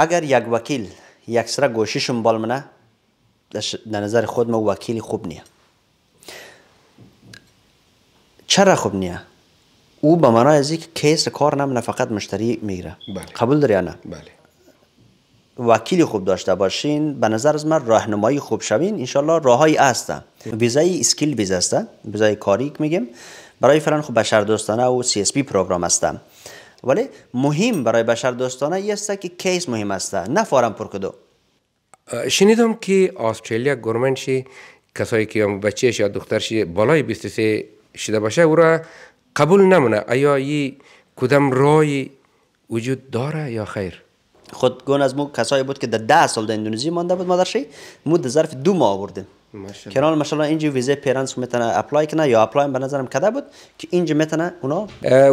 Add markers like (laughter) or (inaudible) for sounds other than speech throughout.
اگر یک وکیل یک سره گوشش بال منه در نظر خود ما وکیل خوب نیه چرا خوب نیه او به معنای از اینکه کیس کار نه فقط مشتری میگیره بله. قبول داری یا نه بله وکیل خوب داشته باشین به نظر از من راهنمایی خوب شوین انشالله راههایی هست ویزای اسکیل ویزا است ویزای کاری میگیم برای فران خوب بشر دوستانه و سی اس پی پروگرام هستم ولی مهم برای بشر دوستانه است که کیس مهم است نه فارم پرکدو شنیدم که استرالیا شی کسایی که بچیش یا دخترش بالای 23 شده باشه او را قبول نمونه آیا یی کدام رای وجود داره یا خیر خود گون از مو کسایی بود که ده سال در اندونزی مانده بود مادرشی مو در ظرف دو ماه آوردیم کنال ماشاءالله اینجا ویزه پیرنس میتونه اپلای کنه یا اپلای به نظرم کده بود که اینجا میتونه اونا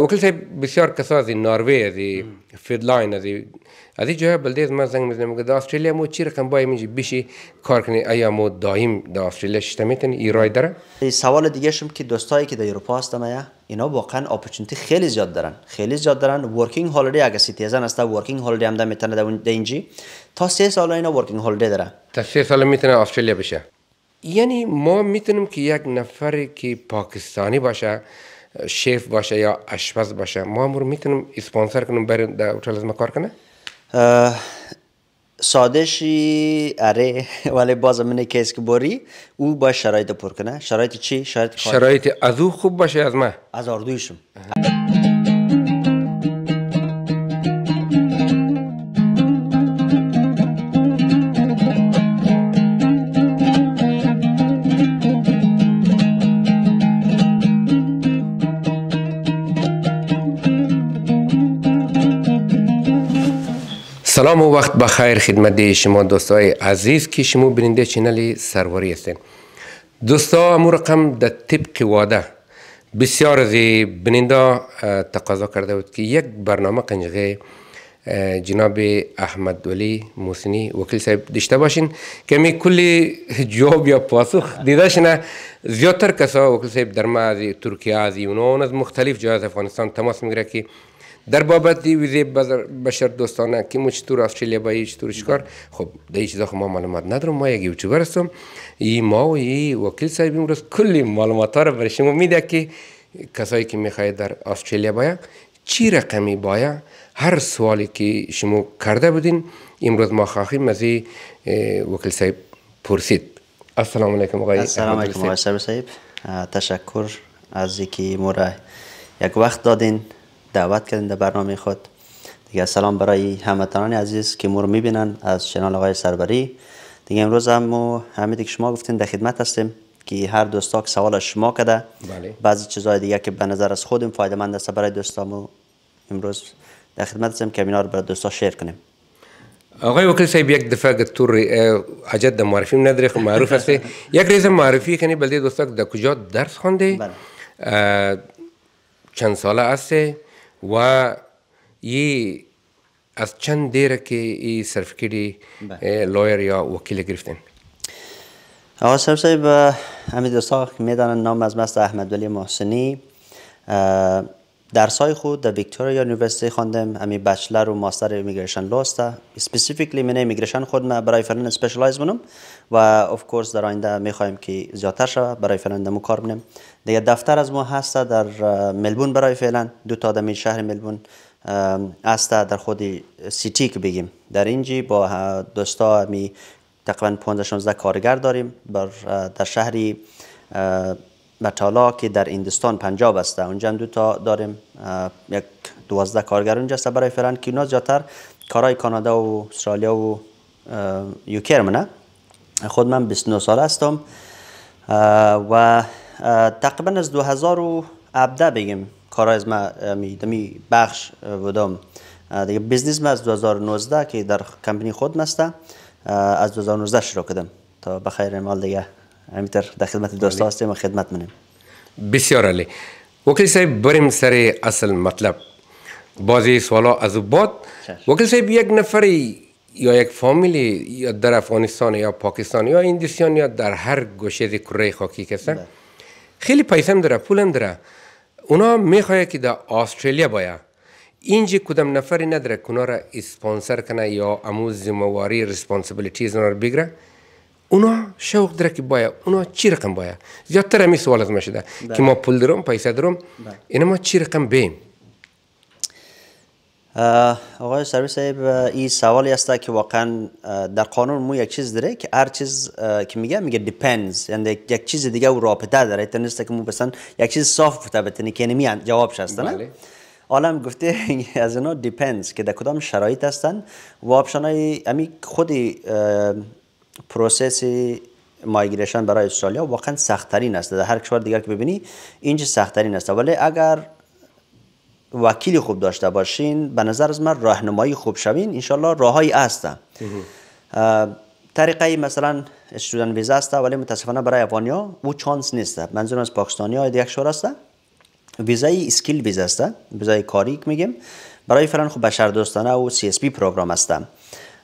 وکیل بسیار کسا از ناروی از فیدلاین از از جای بلده از من زنگ میزنم که در استرالیا مو چی رقم باید اینجا بشی کار کنی آیا مو دایم در استرالیا شده میتونی رای داره سوال دیگه شم که دوستایی که در اروپا هستن اینا واقعا اپورتونتی خیلی زیاد دارن خیلی زیاد دارن ورکینگ هالیدی اگه سیتیزن هسته ورکینگ هالیدی هم میتونه در اینجی تا سه سال اینا ورکینگ هالیدی داره تا سه سال میتونه استرالیا بشه یعنی ما میتونیم که یک نفری که پاکستانی باشه شیف باشه یا اشپز باشه ما رو میتونیم اسپانسر کنیم برای در از ما کار کنه سادشی اره ولی باز من کیس که باری او با شرایط پر کنه شرایط چی شرایط شرایط از او خوب باشه از ما از اردویشم سلام و وقت بخیر خدمت شما دوستای عزیز که شما بیننده چینل سروری هستین دوستا امو رقم در طبق واده بسیار از بیننده تقاضا کرده بود که یک برنامه قنجغه جناب احمد ولی موسینی وکیل صاحب داشته باشین که می کلی جواب یا پاسخ دیده شنه زیادتر کسا وکیل صاحب در ما از ترکیه از یونان از مختلف جای از افغانستان تماس میگیره که در بابت ویزه بشر دوستانه که ما چطور استرالیا با چطور کار خب دیگه چیزها چیزا ما معلومات ندارم ما یک یوتیوبر هستم ای ما و ای وکیل صاحب امروز کلی معلومات را رو برای شما میده که کسایی که میخواید در استرالیا باید چی رقمی باید هر سوالی که شما کرده بودین امروز ما خواهیم از وکیل صاحب پرسید السلام علیکم آقای السلام علیکم آقای سایب. تشکر از اینکه مرا یک وقت دادین دعوت کردیم در برنامه خود دیگه سلام برای هموطنان عزیز که مور میبینند میبینن از چنال آقای سربری دیگه امروز هم و که شما گفتین در خدمت هستیم که هر دوستا که سوال شما کده بله. بعضی چیزهای دیگه که به نظر از خودم فایده مند است برای دوستامو امروز در خدمت هستیم که اینا رو برای دوستا شیر کنیم آقای وکیل صاحب یک دفعه که عجد معرفی معروف است (laughs) یک ریز معرفی کنی بلدی دوستا در کجا درس خونده. بله. چند ساله است و یه از چند دیره که ای سرفکیری لایر یا وکیل گرفتین آقا سب صاحب همین دوستا که نام از مست احمد ولی محسنی درسای خود در ویکتوریا یونیورسیتی خواندم امی بچلر و ماستر امیگریشن لاست اسپسیفیکلی من امیگریشن خود ما برای فلان اسپشیالایز بونم و اف کورس در آینده میخوایم که زیاتر شوه برای فلان دمو کار بنیم دیگه دفتر از ما هسته در ملبون برای فعلا دو تا دمی شهر ملبون است در خود سیتی که بگیم در اینجی با دوستا می تقریبا 15 16 کارگر داریم بر در شهری و که در هندوستان پنجاب است اونجا هم دو تا داریم یک دوازده کارگر اونجا است برای فرند که اونا زیادتر کارهای کانادا و استرالیا و یوکر منه خود من 29 سال هستم و تقریبا از 2017 بگیم کار از من بخش بودم دیگه بزنس من از 2019 که در کمپنی خود هستم از 2019 شروع کردم تا بخیر مال دیگه همینطور در خدمت دوستا هستیم و خدمت منیم بسیار عالی وکیل صاحب بریم سر اصل مطلب بازی سوالا از باد وکیل صاحب یک نفری یا یک فامیلی یا در افغانستان یا پاکستان یا اندیسیان یا در هر گوشه کره خاکی کسه بله. خیلی پیسه هم داره پول هم داره اونا میخواه که در استرالیا باید اینجا کدام نفری نداره که را اسپانسر کنه یا اموز مواری ریسپانسیبلیتیز اونا رو بگیره اونا شوق داره که باید اونا چی رقم باید زیادتر همین سوال از ما شده که ما پول درم پیسه درم اینا ما چی رقم بیم آقای سروی صاحب این سوالی است که واقعا در قانون مو یک چیز داره که هر چیز که میگه میگه دیپندز یعنی یک چیز دیگه و رابطه داره نیست که مو بسن یک چیز صاف بوده بتنی که نمی جواب شسته نه عالم گفته از اینا دیپندز که در کدام شرایط هستن و آپشن های خودی پروسس مایگریشن برای استرالیا واقعا سختترین است در هر کشور دیگر که ببینی اینجا سختترین است ولی اگر وکیلی خوب داشته باشین به نظر از من راهنمایی خوب شوین انشالله راههایی است طریقه مثلا استودن ویزا است ولی متاسفانه برای افغانیا او چانس نیست منظور از پاکستانی های یک شور است ویزای اسکیل ویزا است ویزای کاری میگیم برای فران خوب بشر و سی اس پی پروگرام هستم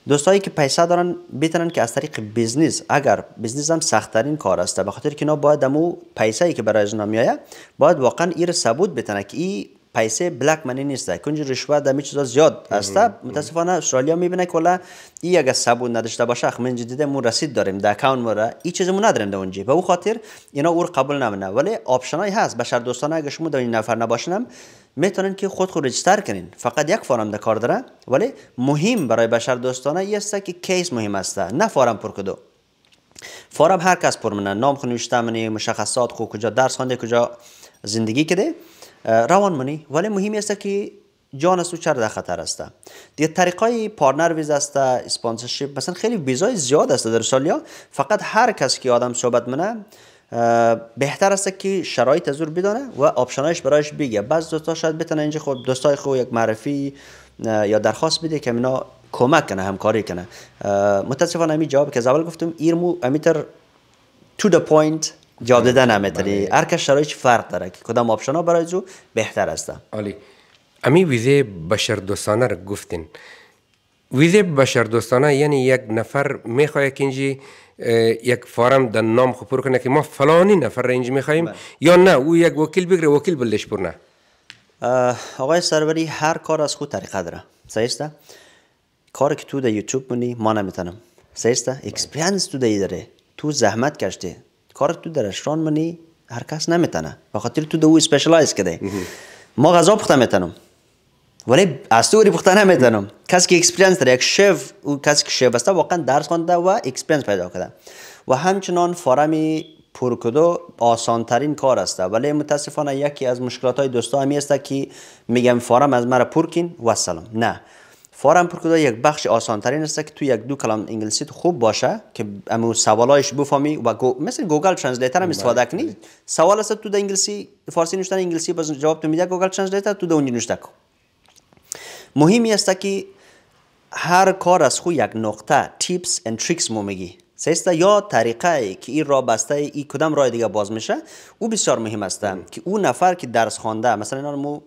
دوستایی که پیسه دارن بتونن که از طریق بزنس اگر بزنس هم سختترین کار است به خاطر که اینا باید همو پیسه که برای از میایه باید واقعا ایر ثبوت بتنه که ای پیسه بلک منی نیست کنج رشوه در چیزا زیاد است متاسفانه استرالیا میبینه که ای این اگر ثبوت نداشته باشه اخ من جدیده مون رسید داریم در اکاونت ما این چیزمو نداریم در اونجی به او خاطر اینا اور قبول نمینه ولی آپشنای هست بشر دوستانه اگه شما در این نفر نباشنم میتونین که خود خود رجستر کنین فقط یک فارم در کار داره ولی مهم برای بشر دوستانه است که کیس مهم است نه فارم پر کدو فارم هر کس پر منه نام خو نوشته منی مشخصات خو کجا درس خوانده کجا زندگی کده، روان منی ولی مهم است که جان سو چرا در خطر است دیگه طریقای پارنر ویز است اسپانسرشیپ مثلا خیلی ویزای زیاد است در سالیا فقط هر کس که آدم صحبت منه بهتر است که شرایط تزور بدانه و آپشنایش برایش بگه بعض دوستا شاید بتونه اینجا خود خب دوستای خود یک معرفی یا درخواست بده که اینا کمک کنه همکاری کنه متاسفانه همین جواب که از اول گفتم ایرمو امیتر تو the پوینت جواب دادن همتری بله. هر که شرایط فرق داره که کدام آپشن ها برای جو بهتر است علی، امی ویزه بشر دوستانه را گفتین ویزه بشر دوستانه یعنی یک نفر میخواد که اینجی یک فارم در نام خود پر کنه که ما فلانی نفر رنج میخواییم بله. یا نه او یک وکیل بگره وکیل بلش نه. آقای سروری هر کار از خود طریقه داره سیسته کار که تو در یوتیوب منی ما نمیتونم سیسته اکسپیانس تو دایی داره تو زحمت کشته کار تو در اشران منی هر کس نمیتنه بخاطر خاطر تو او اسپیشلایز کده ما غذا پخته ولی از تو پختن میدنم کسی که اکسپریانس داره یک شف او کسی که شف است واقعا درس خونده و اکسپریانس پیدا کرده و همچنان فارمی پرکدو آسان ترین کار است ولی متاسفانه یکی از مشکلات های دوستا همی است که میگم فارم از مرا پرکین و سلام نه فارم پرکدو یک بخش آسان ترین است که تو یک دو کلام انگلیسی خوب باشه که امو سوالایش بفهمی و گو... مثل گوگل ترنسلیتر هم بله، استفاده کنی بله. سوال است تو انگلیسی فارسی نوشتن انگلیسی باز جواب تو میده گوگل ترنسلیتر تو اونجا نوشته مهمی است که هر کار از خود یک نقطه تیپس اند تریکس مو میگی سیستا یا طریقه ای که این را بسته ای کدام راه دیگه باز میشه او بسیار مهم است که او نفر که درس خوانده مثلا اینا مو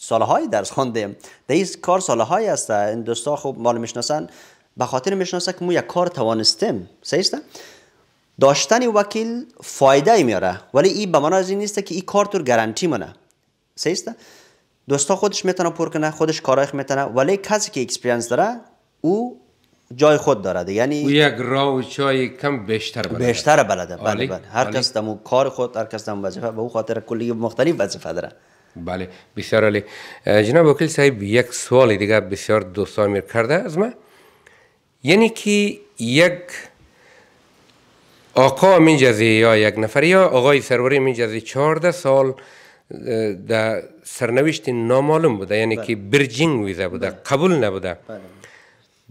سالهای درس خوانده در این کار سالهای است این دوستا خوب مال میشناسن به خاطر میشناسه که مو یک کار توانستیم سیستا داشتن وکیل فایده میاره ولی این به معنی از این نیست که این کار تو گارانتی مونه سیسته دوستا خودش میتونه پر کنه خودش خود میتونه ولی کسی که اکسپریانس داره او جای خود داره یعنی او یک راه چای کم بیشتر بلده بیشتر بلده بله بله هر کس دمو کار خود هر کس دمو وظیفه به او خاطر کلی مختلف وظیفه داره بله بسیار علی جناب وکیل صاحب یک سوال دیگه بسیار دوستا میر کرده از من یعنی که یک آقا منجزی یا یک نفر یا آقای سروری من چهارده سال در سرنوشت نامعلوم بوده یعنی بله. که برجینگ ویزه بوده بله. قبول نبوده بله.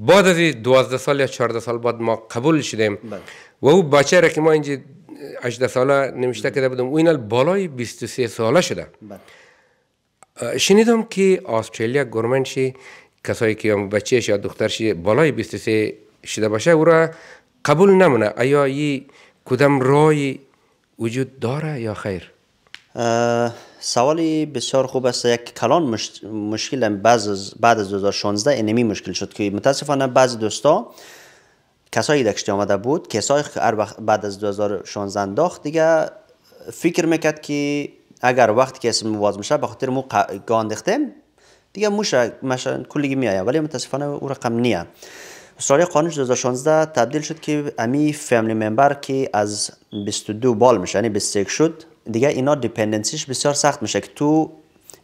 بعد از 12 سال یا 14 سال بعد ما قبول شدیم بله. و او بچه را که ما اینجا 18 ساله نمیشته بله. کرده بودم او اینال بالای 23 ساله شده شنیدم که استرالیا گورمنشی کسایی که بچهش یا دخترش بالای 23 شده باشه او را قبول نمونه آیا این کدام رای وجود داره یا خیر سوالی بسیار خوب است یک کلان مش... مشکل بعد از بعد از 2016 انمی مشکل شد که متاسفانه بعضی دوستا کسایی دکشتی آمده بود کسایی که بعد از 2016 انداخت دیگه فکر میکرد که اگر وقت کسی اسم میشه به خاطر مو گاندخته دیگه موش مثلا کلیگی میایه ولی متاسفانه او رقم نیه سال قانون 2016 تبدیل شد که امی فامیلی ممبر که از 22 بال میشه یعنی 21 شد دیگه اینا دیپندنسیش بسیار سخت میشه که تو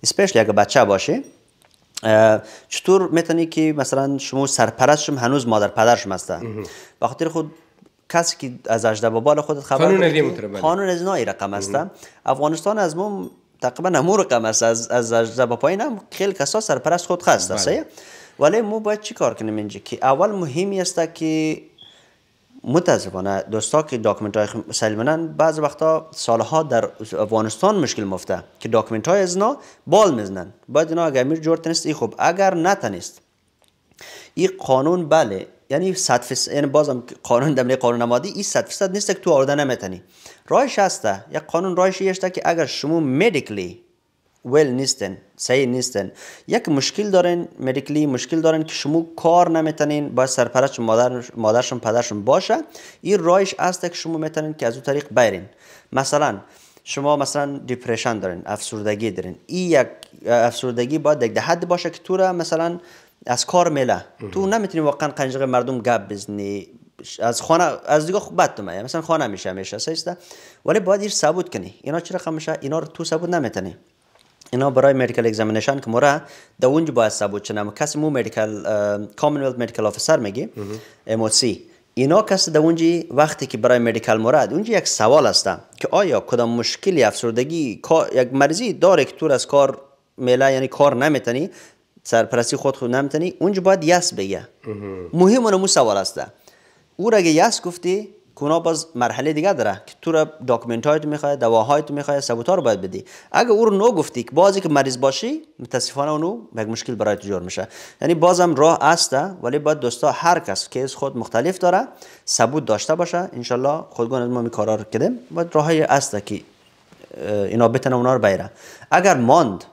اسپیشلی اگه بچه باشی چطور میتونی که مثلا شما سرپرست شما هنوز مادر پدرش هسته به خاطر خود کسی که از اجده بابال خودت خبر قانون قانون از نای رقم است افغانستان از ما تقریبا نمو رقم است از از اجده هم خیلی کسا سرپرست خود خواست بله. ولی ما باید چی کار کنیم اینجا که اول مهمی است که متاسفانه دوستا که داکومنت های بعض وقتا سالها در افغانستان مشکل مفته که داکومنت های از بال میزنن باید اینا اگر میر جور ای خوب اگر نتنست این قانون بله یعنی صد یعنی بازم قانون در قانون نمادی این 100 فیصد نیست که تو آورده نمیتنی رایش هسته یک قانون راهش هسته که اگر شما مدیکلی ول نیستن صحیح نیستن یک مشکل دارن مدیکلی مشکل دارن که شما کار نمیتنین با سرپرست مادر مادرشون پدرشون باشه این رایش است که شما میتونین که از اون طریق برین مثلا شما مثلا دیپریشن دارین افسردگی دارین این یک افسردگی باید یک حد باشه که تو را مثلا از کار میله تو نمیتونی واقعا قنجق مردم گپ بزنی از خانه از دیگه خوب بد مثلا خانه میشه میشه ولی باید این ثبوت کنی اینا چرا خمشه اینا رو تو ثبوت نمیتنی اینا برای مدیکال اگزامینیشن که مرا در اونجا باید ثبوت چنم کسی مو مدیکال کامنولت مدیکال آفیسر میگی ام اینا کسی در اونجا وقتی که برای مدیکال مورد اونجا یک سوال است که آیا کدام مشکلی افسردگی یک مرزی داره که تو از کار میله یعنی کار نمیتنی سرپرستی خود خود نمیتنی اونجا باید یس بگه مهم اونمو سوال است او را اگه یس گفتی کونا باز مرحله دیگه داره که تو را داکومنت هایت میخواد دواهایت میخواد ثبوت ها رو باید بدی اگه او رو نو گفتی که بازی که مریض باشی متاسفانه اونو یک مشکل برای تو میشه یعنی بازم راه است ولی باید دوستا هر کس کیس خود مختلف داره ثبوت داشته باشه ان خودگان ما می کارا رو کردیم و راهی است که اینا بتنه اونا رو بیره اگر ماند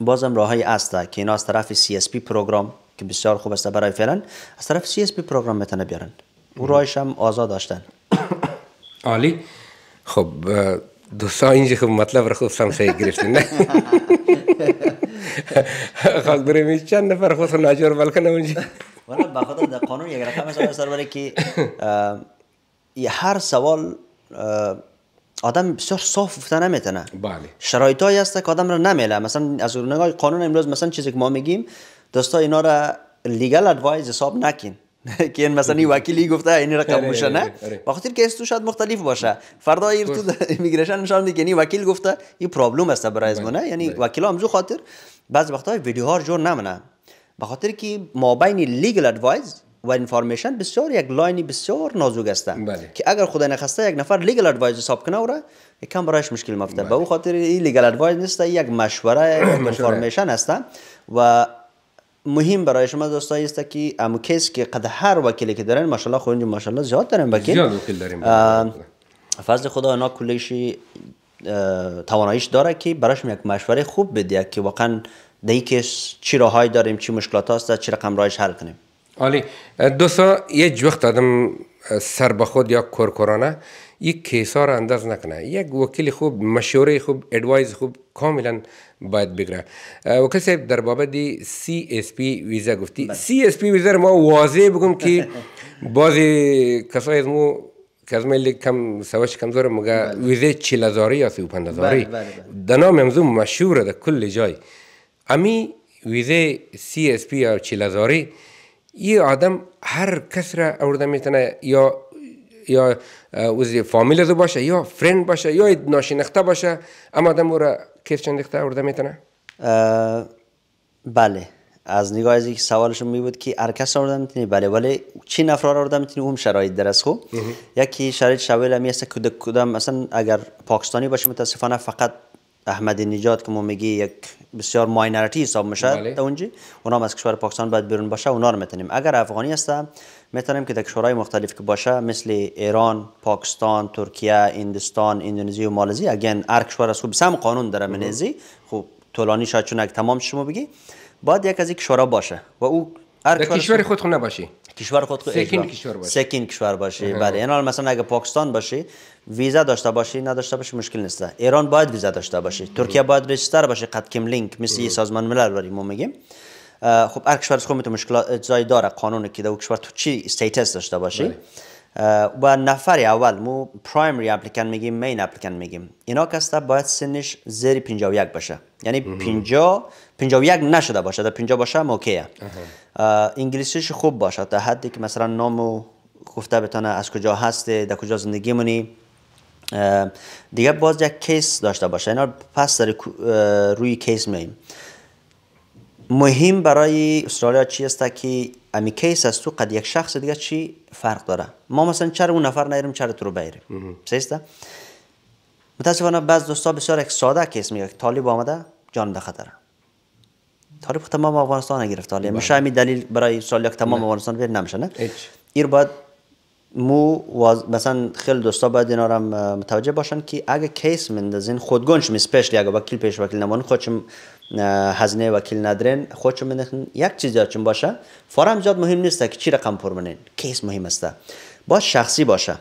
بازم راهی است که اینا از طرف سی اس پی پروگرام که بسیار خوب است برای فعلا از طرف سی اس پی پروگرام میتونه بیارن او رایش هم آزاد داشتن عالی خب دوستا اینجا خب مطلب رو خوب سمسه گرفتین نه خاک بریم چند نفر خود ناجور بلکنه اونجا ولی بخدا در قانون یک رقم سر برای که هر سوال آدم بسیار صاف گفته نمیتنه بله شرایط هایی هست که آدم رو نمیله مثلا از نگاه قانون امروز مثلا چیزی که ما میگیم دوستا اینا را لیگل ادوایز حساب نکین (laughs) که مثلا این وکیلی گفته این رقم آره، میشه نه آره، آره. با خاطر که استو شاید مختلف باشه فردا ایر تو (laughs) امیگریشن میده که این وکیل گفته این پرابلم است برای از یعنی وکیل هم خاطر بعض وقتا ویدیو ها جور نمونه به خاطر که مابین لیگل ادوایز و انفورمیشن بسیار یک لاینی بسیار نازوگ است بله. که اگر خدا نخواسته یک نفر لیگل ادوایز حساب کنه یک کم برایش مشکل مفته به خاطر این لیگل ادوایز نیست یک مشوره انفورمیشن (coughs) هستن و مهم برای شما دوستایی است که امو کیس که قد هر وکیلی که دارن ماشاءالله خو خب اینجا ماشاءالله زیاد دارن وکیل زیاد وکیل داریم فضل خدا اینا کلیشی تواناییش داره که براش یک مشوره خوب بده که واقعا دای کیس چی راهی داریم چی مشکلات هست چی رقم راهش حل کنیم علی دوستا یه وقت دادم سربخود یا کرکرانه این کیسا را انداز نکنه یک وکیل خوب مشوره خوب ادوایز خوب کاملا باید بگیره وکیل صاحب در بابت سی اس پی ویزا گفتی سی اس پی ویزا ما واضح بگم که بعضی کسای از مو که از ملی کم سوش کم زور مگه ویزه چیل هزاری یا سی پند هزاری در نام امزوم مشهوره در کل جای امی ویزه سی اس پی یا چیل هزاری ای آدم هر کس را آورده میتونه یا یا وزی فامیل باشه یا فرند باشه یا نخته باشه اما آدم او را کیف چندخته آورده میتونه بله از نگاه از یک سوالشون می بود که هر کس آورده میتونه بله ولی چی نفر آورده میتونه اون شرایط درست خو یکی شرایط شویل همی است که کدام مثلا اگر پاکستانی باشه متاسفانه فقط احمد نجات که ما میگی یک بسیار ماینورتی حساب میشه بله. تا اونجی اونا هم از کشور پاکستان باید بیرون باشه اونا رو میتونیم اگر افغانی هستن میتونیم که در کشورهای مختلف که باشه مثل ایران پاکستان ترکیه هندستان اندونزی و مالزی اگن هر کشور از خوب سم قانون داره منزی خب طولانی شاید چون تمام شما بگی باید یک از این کشورها باشه و او هر کشور خود خود نباشی کشور خود سکین کشور باشه سکین کشور باشه بله اینال یعنی مثلا اگه پاکستان باشی ویزا داشته باشی نداشته باشی مشکل نیست ایران باید ویزا داشته باشی ترکیه باید رجیستر باشه قد لینک مثل سازمان ملل ولی ما میگیم خب هر کشور خود مشکلات جای داره قانون که در کشور تو چی استیتس داشته باشی بله. و نفر اول مو پرایمری اپلیکن میگیم مین اپلیکن میگیم اینا کستا باید سنش زیر 51 باشه یعنی 50 51 نشده باشه در 50 باشه اوکیه انگلیسیش خوب باشه تا حدی که مثلا نامو گفته بتانه از کجا هسته، در کجا زندگی مونی دیگه باز یک کیس داشته باشه اینا پس در روی کیس میایم مهم برای استرالیا چی است که امی کیس از تو قد یک شخص دیگه چی فرق داره ما مثلا چرا اون نفر نیریم چرا تو رو بیریم سیستا متاسفانه بعض دوستا بسیار یک ساده کیس میگه طالب آمده جان به خطره طالب خب تمام افغانستان گرفت طالب بله. میشه دلیل برای استرالیا تمام افغانستان بیر نمیشه نه ایر مو واز مثلا خیلی دوستا باید اینا را متوجه باشن که اگه کیس مندازین خودگونش میسپشلی اگه وکیل پیش وکیل نمون خودشم هزینه وکیل ندرین خودشم مندخن یک چیز چون باشه فارم زیاد مهم نیست که چی رقم پر کیس مهم است باز شخصی باشه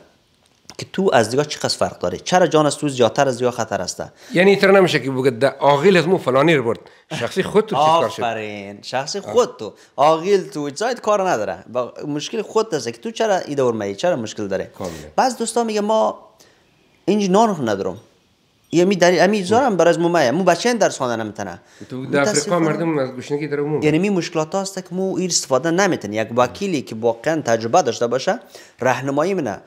که تو از دیگه چی خاص فرق داره چرا جان از تو زیاتر از دیگه خطر است یعنی اینطور نمیشه که بگه عاقل از مو فلانی رو برد شخصی خود تو چیکار شد آفرین شخصی خود تو عاقل تو سایت کار نداره مشکل خود است که تو چرا ای دور چرا مشکل داره بعض دوستا میگه ما اینج نان ندارم یه می داری امی زارم برای از مو بچه درس خواندن نمیتنه تو در افریقا مردم از گوشنگی در مو. یعنی می مشکلات هست که مو ایر استفاده نمیتنه یک وکیلی که واقعا تجربه داشته باشه راهنمایی منه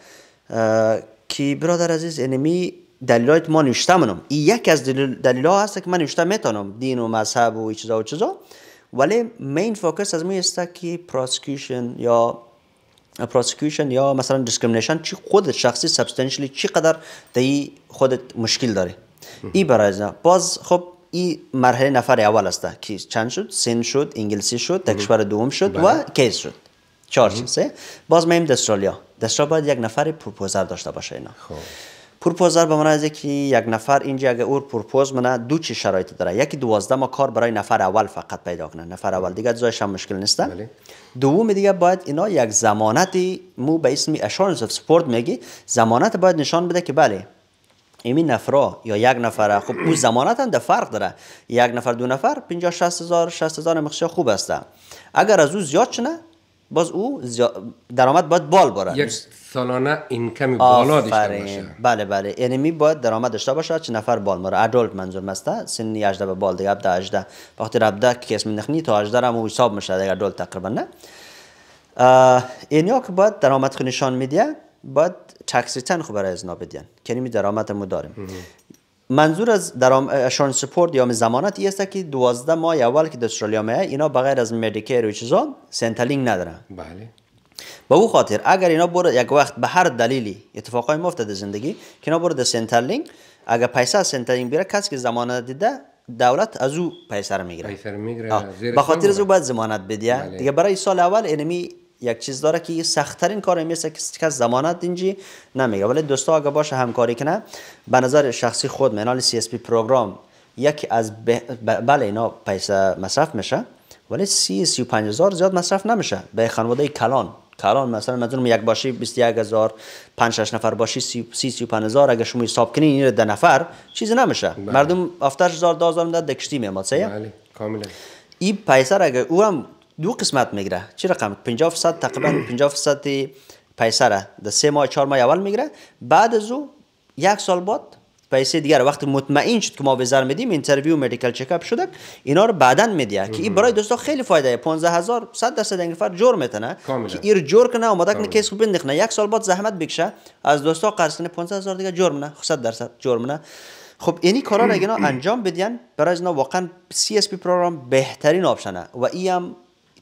که برادر عزیز انمی دلیلات ما منم این یک از دلیل, هست که من نوشته میتونم دین و مذهب و چیزا و چیزا ولی مین فوکس از می است که پروسکیوشن یا پروسکیوشن یا مثلا دیسکریمینیشن چی خود شخصی چی قدر دی خودت مشکل داره این برای باز خب این مرحله نفر اول است که چند شد سن شد انگلیسی شد تکشور دوم شد و کیس بله. شد چهار سه باز میم دسترالیا دسترا باید یک نفر پروپوزر داشته باشه اینا خب پروپوزر به معنی از که یک نفر اینجا اگه اور پروپوز منه دو چی شرایط داره یکی دوازده ما کار برای نفر اول فقط پیدا کنه نفر اول دیگه جایش هم مشکل نیست بله. دوم دیگه باید اینا یک ضمانتی مو به اسم اشورنس اف سپورت میگی ضمانت باید نشان بده که بله این نفرا یا یک نفر خب او ضمانت هم ده فرق داره یک نفر دو نفر 50 60 هزار 60 هزار مخشه خوب هسته اگر از او زیاد چنه باز او درآمد باید بال بارد یک سالانه این کمی بالا داشته باشه بله بله یعنی باید درآمد داشته باشه چه نفر بال مره ادولت منظور مسته سن 18 به بال دیگه 18 وقتی ده که اسم نخنی تا 18 هم حساب میشه دیگه ادولت تقریبا نه اینیا که باید درآمد خو نشان میده باید تکسیتن خو برای ازنا بدین که یعنی درآمد مو داریم منظور از درام اشورنس سپورت یا زمانت است که 12 ماه اول که در استرالیا میه اینا بغیر از مدیکر و چیزا سنتلینگ ندارن بله به او خاطر اگر اینا بر یک وقت به هر دلیلی اتفاقای مفته در زندگی که اینا بر در سنترلینگ اگر پیسه سنترلینگ بیره کسی که زمانت دیده دولت از او پیسه رو میگیره پیسه میگیره به خاطر از او باید زمانت بدیه بله. دیگه برای سال اول انمی یک چیز داره که سختترین کار میسه که کس زمانت اینجی نمیگه ولی دوستا اگه باشه همکاری کنه به نظر شخصی خود منال سی اس پی پروگرام یکی از ب... ب... بله اینا پیسه مصرف میشه ولی سی سی هزار زیاد مصرف نمیشه به خانواده کلان کلان مثلا مثلا یک باشی 21 هزار 5 6 نفر باشی 30 35 هزار اگه شما حساب کنین این ده نفر چیزی نمیشه بله. مردم افتر هزار 10000 دکشتی میماد سه بله کاملا این پیسه اگه او هم دو قسمت میگیره چی رقم 50 درصد تقریبا 50 درصد پیسه را در سه ماه چهار ماه اول میگیره بعد از او یک سال بعد پیسه دیگر وقتی مطمئن شد که ما وزر میدیم اینترویو مدیکال چکاپ شده اینا رو بعدا میدیا که این برای دوستا خیلی فایده 15000 100 درصد انگفر جور میتنه که ایر جور کنه اومده که کیس خوب نه یک سال بعد زحمت بکشه از دوستا قرض کنه 15000 دیگه جور نه 100 درصد جور نه خب اینی کارا را اینا انجام بدین برای اینا واقعا سی اس پی پروگرام بهترین آپشنه و ای هم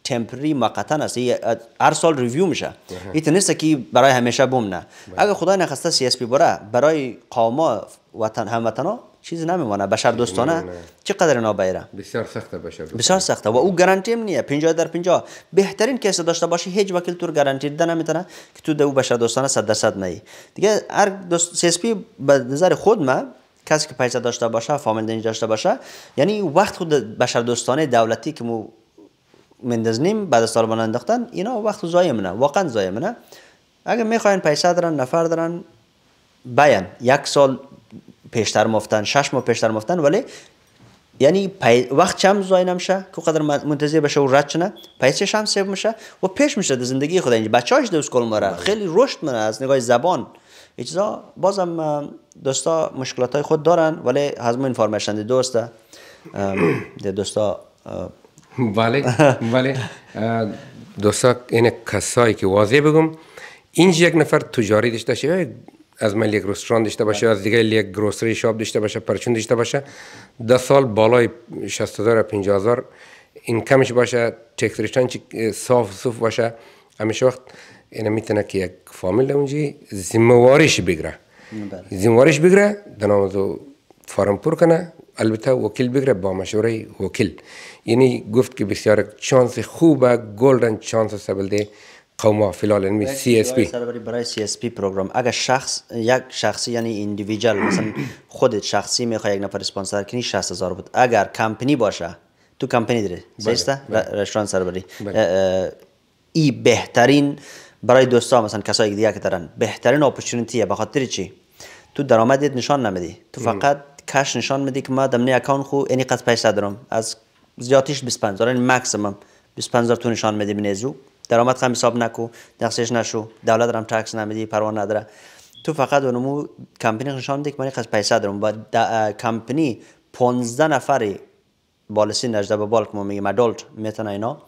تمپری موقتا است هر سال ریویو میشه این نیست که برای همیشه بم نه بله. اگر خدا نخواسته سی اس پی بره برای قوما وطن هموطنا چیز نمیمونه بشر دوستانه چقدر اینا بیره بسیار سخته بشر دوستانه. بسیار سخته و او گارانتی هم نیه 50 در 50 بهترین کسی داشته باشی هیچ وکیل تور گارانتی ده نمیتونه که تو دو بشر دوستانه 100 درصد دیگه هر دوست سی اس پی به نظر خود من کسی که پیسه داشته باشه فامیل داشته باشه یعنی وقت خود بشر دوستانه دولتی که مو نیم بعد از طالبان انداختن اینا وقت ضایع منه واقعا ضایع منه اگه میخواین پیسه دارن نفر دارن باین یک سال پیشتر مفتن شش ماه پیشتر مفتن ولی یعنی پی... وقت چم زای نمیشه که قدر منتظر بشه و رد شنه پیسش هم سیب میشه و پیش میشه در زندگی خود اینجا یعنی هاش دوست کل مره بله. خیلی رشد منه از نگاه زبان این بازم دوستا مشکلات های خود دارن ولی از این اینفارمیشن دوسته دوستا بله بله دوستا این کسایی که واضح بگم اینجا یک نفر تجاری داشته باشه از من یک رستوران داشته باشه از دیگه یک گروسری شاپ داشته باشه پرچون داشته باشه ده سال بالای 60000 هزار. این کمش باشه تکس چی صاف صوف باشه همیشه وقت اینا میتونه که یک فامیل اونجی زمواریش بگره زمواریش بگیره دنامزو بله. فارم پر کنه البته وکیل بگره با مشوره وکیل یعنی گفت که بسیار چانس خوبه گلدن چانس قوم قوما فیلال یعنی سی اس پی برای سی اس پی پروگرام اگر شخص یک شخصی یعنی ایندیویدوال مثلا خودت شخصی میخوای یک نفر اسپانسر کنی 60000 بود اگر کمپنی باشه تو کمپنی داره بله، سیسته بله. رستوران سربری بله. ای بهترین برای دوستا مثلا کسایی دیگه که دارن بهترین اپورتونتیه به چی تو درآمدت نشان نمیدی تو فقط کش نشان میده که ما دمنی اکان خو اینی قد پیسه دارم از زیاتیش 25 مکسمم مکسیمم 25000 تو نشان میده بنزو درآمد هم حساب نکو نقصش نشو دولت هم تکس نمیدی پروانه نداره تو فقط اونمو خود نشان میده که من قد پیسه دارم کمپنی کمپانی 15 نفری بالسی نجده به بالک ما میگیم ادالت میتونه اینا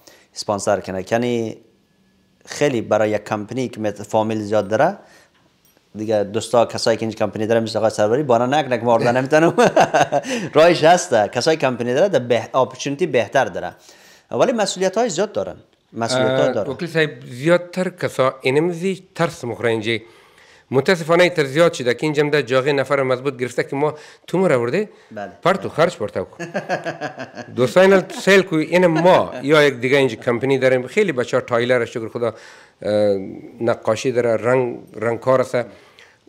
کنه یعنی خیلی برای یک کمپانی که فامیل زیاد داره دیگه دوستا کسایی که اینج کمپنی داره مثل آقای سروری بانا نک نک مارده نمیتونم (laughs) رایش هسته کسایی کمپنی داره در به بهتر داره ولی مسئولیت های زیاد دارن مسئولیت های دارن وکیل صاحب زیادتر کسا اینمزی ترس مخوره اینجی متاسفانه تر زیاد شده که اینجا در جاغه نفر مضبوط گرفته که ما تو مرا ورده بله. پر تو خرج پرتاو کن دوستان سیل کوی این ما یا یک دیگه اینجا کمپنی داریم خیلی بچه ها تایلر شکر خدا نقاشی داره رنگ رنگ کار است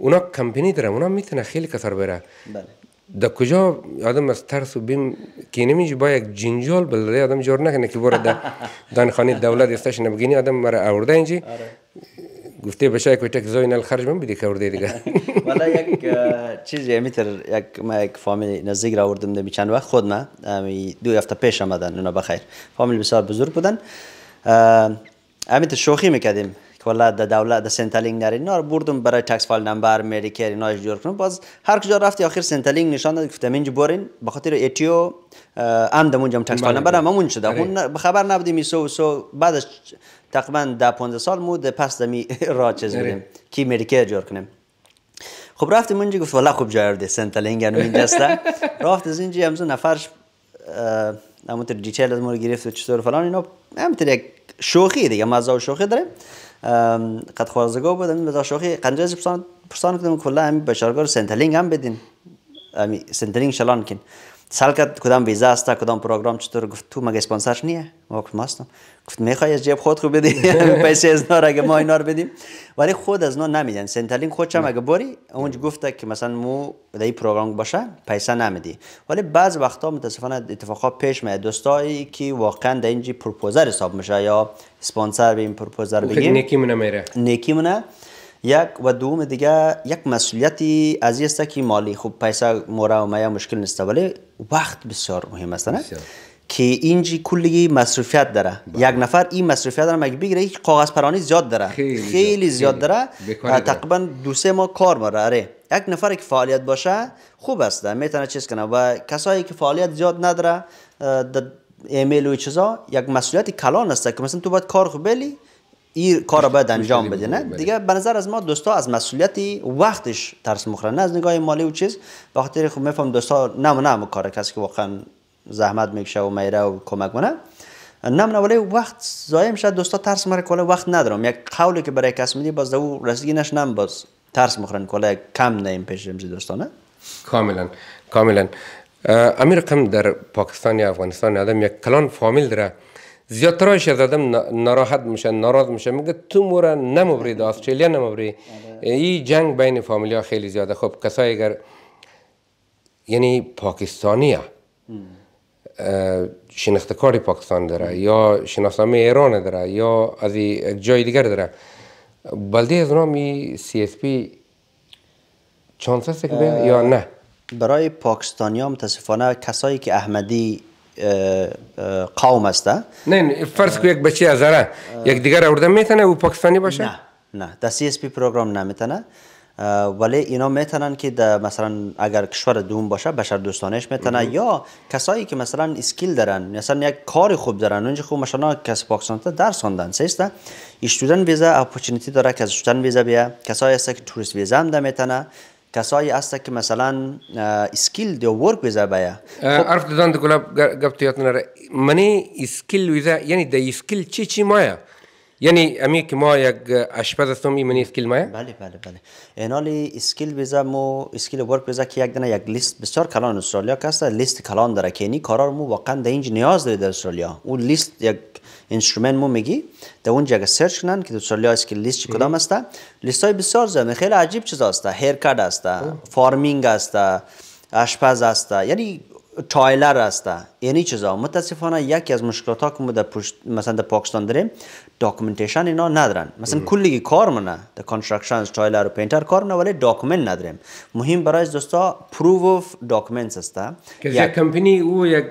اونا کمپینی داره اونا میتونه خیلی کثر بره بله در کجا آدم از ترس و بیم که نمیشه با یک جنجال بلده آدم جور نکنه که بره در دانخانه دولت استش نبگینی آدم مرا آورده اینجی گفته بشه ویتک زوی زوین خرج من بیدی که آورده دیگه والا یک چیزی امیتر یک ما یک فامیل نزدیک را آوردم ده چند وقت خود نه دو هفته پیش آمدن اونا بخیر فامیل بسیار بزرگ بودن امیتر شوخی میکدیم کلا در دولت در سنتلینگ در نار بردم برای تکس فایل نمبر امریکا اینا جور کنم باز هر کجا رفتی آخر سنتلینگ نشان داد گفتم اینج بورین به خاطر اتیو ام دمون جام تکس فایل نمبر همون شده بله. اون خبر نبودیم سو سو بعدش تقریبا ده 15 سال مود پس دمی (laughs) را چیز بودیم کی امریکا جور کنم خب رفتیم اونجا گفت والا خوب جای رده سنتلینگ اینو اینجاست (laughs) رفت از اینجا همزو نفرش تر دیچل از ما گرفت و چطور فلان اینا تر یک شوخی دیگه مزه و شوخی داره قد خوازگو بودم به شوخی قنجز پرسان پرسان کردم کلا همین بشارگار سنتلینگ هم بدین امی سنتلینگ شلان کن سال کد کدام ویزا است کدام پروگرام چطور گفت تو مگه اسپانسرش نیه ما گفت ماستم گفت میخوای از جیب خود خوب بدی پیسه از نار اگه ما اینار بدیم ولی خود از نار نمیدن سنتلینگ خود چم اگه بری اونج گفته که مثلا مو در پروگرام باشه پیسه نمیدی ولی بعض وقتا متاسفانه اتفاقا پیش میاد دوستایی که واقعا در اینجی پروپوزر حساب میشه یا به بیم پروپوزر بگیم نیکی منه میره نیکی منه یک و دوم دیگه یک مسئولیتی از است که مالی خوب پیسه مورا و مایا مشکل نیست ولی وقت بسیار مهم است نه که اینجی کلی مصرفیت داره بله. یک نفر این مصرفیت داره مگه بگیره یک کاغذ پرانی زیاد داره خیلی, زیاد داره تقریبا دو سه ما کار ماره آره یک نفر که فعالیت باشه خوب است میتونه چیز کنه و کسایی که فعالیت زیاد نداره ایمیل و چیزا یک مسئولیت کلان است که مثلا تو باید کار خوب بلی این کار باید انجام بده نه دیگه به نظر از ما دوستا از مسئولیت وقتش ترس مخره نه از نگاه مالی و چیز وقتی خاطر خب میفهم دوستا نم نه کار کسی که واقعا زحمت میکشه و میره و کمک کنه نم نه ولی وقت زایم شد دوستا ترس مره کله وقت ندارم یک قولی که برای کس میدی باز دو رسیدگی نش نم باز ترس مخره کله کم نیم پیش امزی دوستانه کاملا کاملا امیر قم در پاکستان یا افغانستان آدم یک کلان فامیل داره زیادترایش از آدم ناراحت میشه ناراض میشه میگه تو مورا نمبری دا استرالیا نمبری این آره. جنگ بین فامیلیا خیلی زیاده خب کسایی اگر یعنی پاکستانی ها. شنختکار پاکستان داره یا شناسنامه ایران داره یا از جای دیگر داره بلدی از نامی سی اس پی چانس است که یا نه برای پاکستانی ها متاسفانه کسایی که احمدی قوم است نه فرض کو یک بچه از آره، یک دیگر آورده میتونه او پاکستانی باشه نه نه در سی اس پی پروگرام نمیتونه ولی اینا میتونن که در مثلا اگر کشور دوم باشه بشر دوستانش میتونه یا کسایی که مثلا اسکیل دارن مثلا یک کار خوب دارن اونجا خوب مثلا کس پاکستان درس خوندن سیسته استودنت ویزا اپورتونتی داره که از ویزا بیا کسایی هست که توریست ویزا هم میتنه. کسایی هست که مثلا اسکیل دی ورک ویزا بیا خب عرف دادن گلاب گپ تیات نره منی اسکیل ویزا یعنی دی اسکیل چی چی مایا یعنی امی که ما یک اشپز هستم این منی اسکیل مایا بله بله بله اینالی اسکیل ویزا مو اسکیل ورک ویزا که یک دنه یک لیست بسیار کلان استرالیا که لیست کلان داره که یعنی کارار مو واقعا در اینج نیاز داره در استرالیا او لیست یک اینسترومنت مو میگی در اون جگه سرچ کنن که تو لیاس که لیست کدام است لیست های بسیار زنده خیلی عجیب چیز است هیر کات فارمینگ است آشپز است یعنی تایلر است یعنی چیزا متاسفانه یکی از مشکلات ها که ما در مثلا پاکستان داریم داکومنتیشن اینا ندارن مثلا کلی کار منه در کانستراکشن تایلر و پینتر کار منه ولی داکومنت نداریم مهم برای دوستا پروف اف داکومنتس است یک کمپنی او یک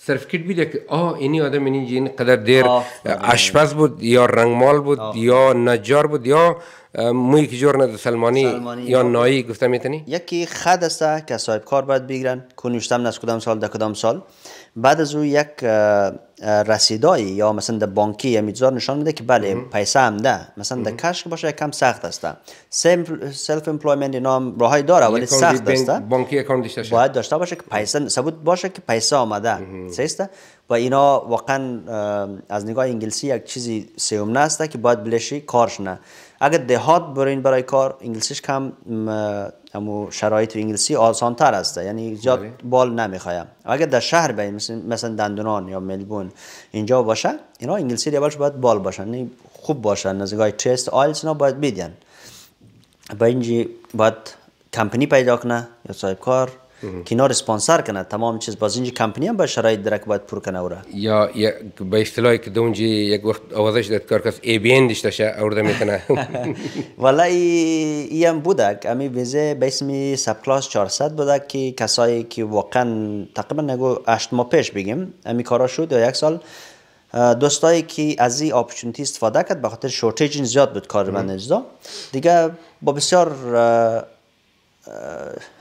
سرفکیت بیده که آه اینی آدم جین قدر دیر آشپز بود یا رنگمال بود یا نجار بود یا موی که جور نده سلمانی, یا نایی گفته میتنی یکی خد است که صاحب کار باید بگیرن کنوشتم از کدام سال در کدام سال بعد از او یک رسیدایی یا مثلا در بانکی یا میتزار نشان میده که بله پیسه هم ده مثلا در کشف باشه یک کم سخت است سلف امپلویمنت اینا هم داره ولی سخت است بانکی باشه باید داشته باشه که پیسه ثبوت باشه که پیسه آمده سیسته و اینا واقعا از نگاه انگلیسی یک چیزی سیوم است که باید بلشی کارش نه اگر دهات برین برای کار انگلیسیش کم هم شرایط انگلیسی آسان تر است یعنی زیاد بله. بال نمیخوایم اگر در شهر بین مثلا دندونان یا ملبون اینجا باشه اینا انگلیسی دیگه باید بال باشن یعنی خوب باشن نزدیکای تست آیلز اینا باید بیدن با اینجی باید کمپنی پیدا کنه یا صاحب کار کنار کنه تمام چیز باز اینجا کمپنی هم به شرایط درک باید پر کنه اوره یا به اصطلاح که دونجی یک وقت آوازش داد کار کس ای بی ان شه اورده میکنه (laughs) والا ای هم بودک امی ویزه به اسم سب کلاس 400 بودک که کسایی که واقعا تقریبا نگو 8 ماه پیش بگیم امی کارا شد یا یک سال دوستایی که از این اپورتونتی استفاده کرد به خاطر شورتیج زیاد بود کار من دیگه با بسیار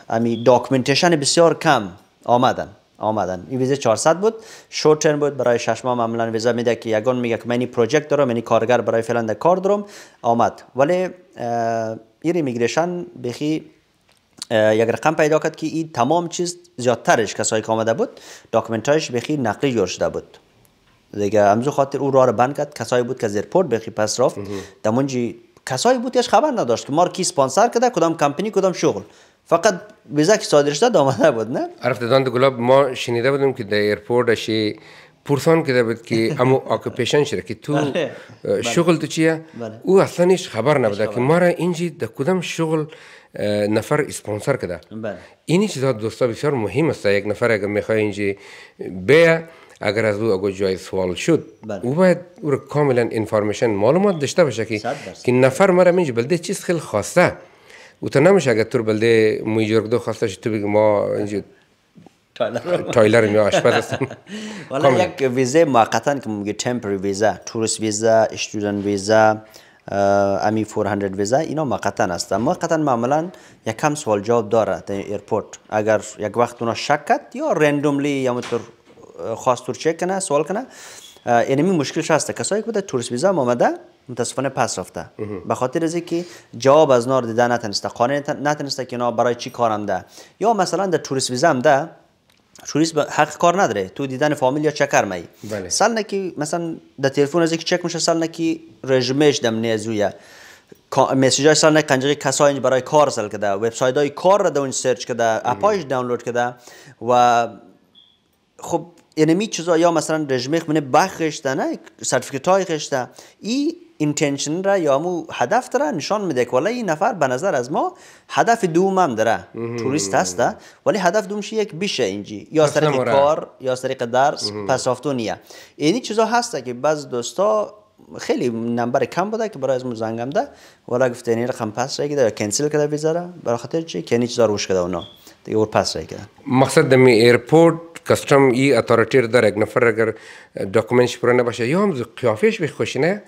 امی داکومنتیشن بسیار کم آمدن آمدن این ویزه 400 بود شورت ترم بود برای 6 ماه معمولا ویزا میده که یگان میگه که من این پروژه دارم یعنی کارگر برای فلان کار دارم آمد ولی این ایمیگریشن بخی یک رقم پیدا کرد که این تمام چیز زیادترش کسایی که آمده بود داکومنتایش بخی نقلی جور شده بود دیگه امزو خاطر او را رو بند کرد کسایی بود که زیرپورت بخی پس رفت دمونجی کسایی بود خبر نداشت که مار کی سپانسر کرده کدام کمپنی، کدام شغل فقط ویزا که صادر شده آمده بود نه داند گلاب ما شنیده بودیم که در ایرپورت پرسان کرده بود که (laughs) امو اکوپیشن شده که تو بله. بله. شغل تو چیه بله. او اصلا ایش خبر نبوده که ما را اینجی در کدام شغل نفر اسپانسر کده این چیزا دوستا بسیار مهم است یک نفر اگر میخوای اینجی بیا اگر از او اگر جای سوال شد او باید او را کاملا انفارمیشن معلومات داشته باشه که که نفر مرا اینجا بلده چیز خیلی خاصه تا نمیشه اگر تور بلده موی جرگ دو خواسته تو بگی ما اینجا تایلر می آشپز هستم (laughs) والا یک ویزه موقتا که میگه تمپری ویزا تورس ویزا اشتودن ویزا امی 400 ویزا اینا موقتا است موقتا معمولا یک کم سوال جواب داره در ایرپورت اگر یک وقت اونا شک یا رندوملی یا متر خاص تور چک کنه سوال کنه اینمی مشکل شسته کسایی که بوده ویزه ویزا آمده متاسفانه پس رفته به خاطر از که جواب از نار دیده نتونسته قانون نتونسته که نه برای چی کارم ده یا مثلا در توریست ویزا ده توریست حق کار نداره تو دیدن فامیل یا چکر مایی بله. سال نکی مثلا در تلفن از که چک میشه سال نکی رژمش دم مسیج های سال نک کسا کسایی برای کار سال کده وبسایت های کار را اون سرچ کده اپایش دانلود کده و خب اینمی یعنی چیزا یا مثلا رژمه خمینه خب، یعنی بخشتنه نه های خشته ای اینتنشن را یا مو هدف را نشان میده که ولی این نفر به نظر از ما هدف دوم هم داره توریست هسته ولی هدف دومش یک بیشه اینجی یا طریق کار یا طریق درس پس آفتونیه اینی چیزا هسته که بعض دوستا خیلی نمبر کم بوده که برای از زنگم ده ولی گفته این رقم پس را یا کنسل کده بیزاره برای خاطر چی که چیزا روش کده اونا det i år passer ای داره یک نفر اگر داکومنتش پر باشه یا هم قیافش بهش خوش نه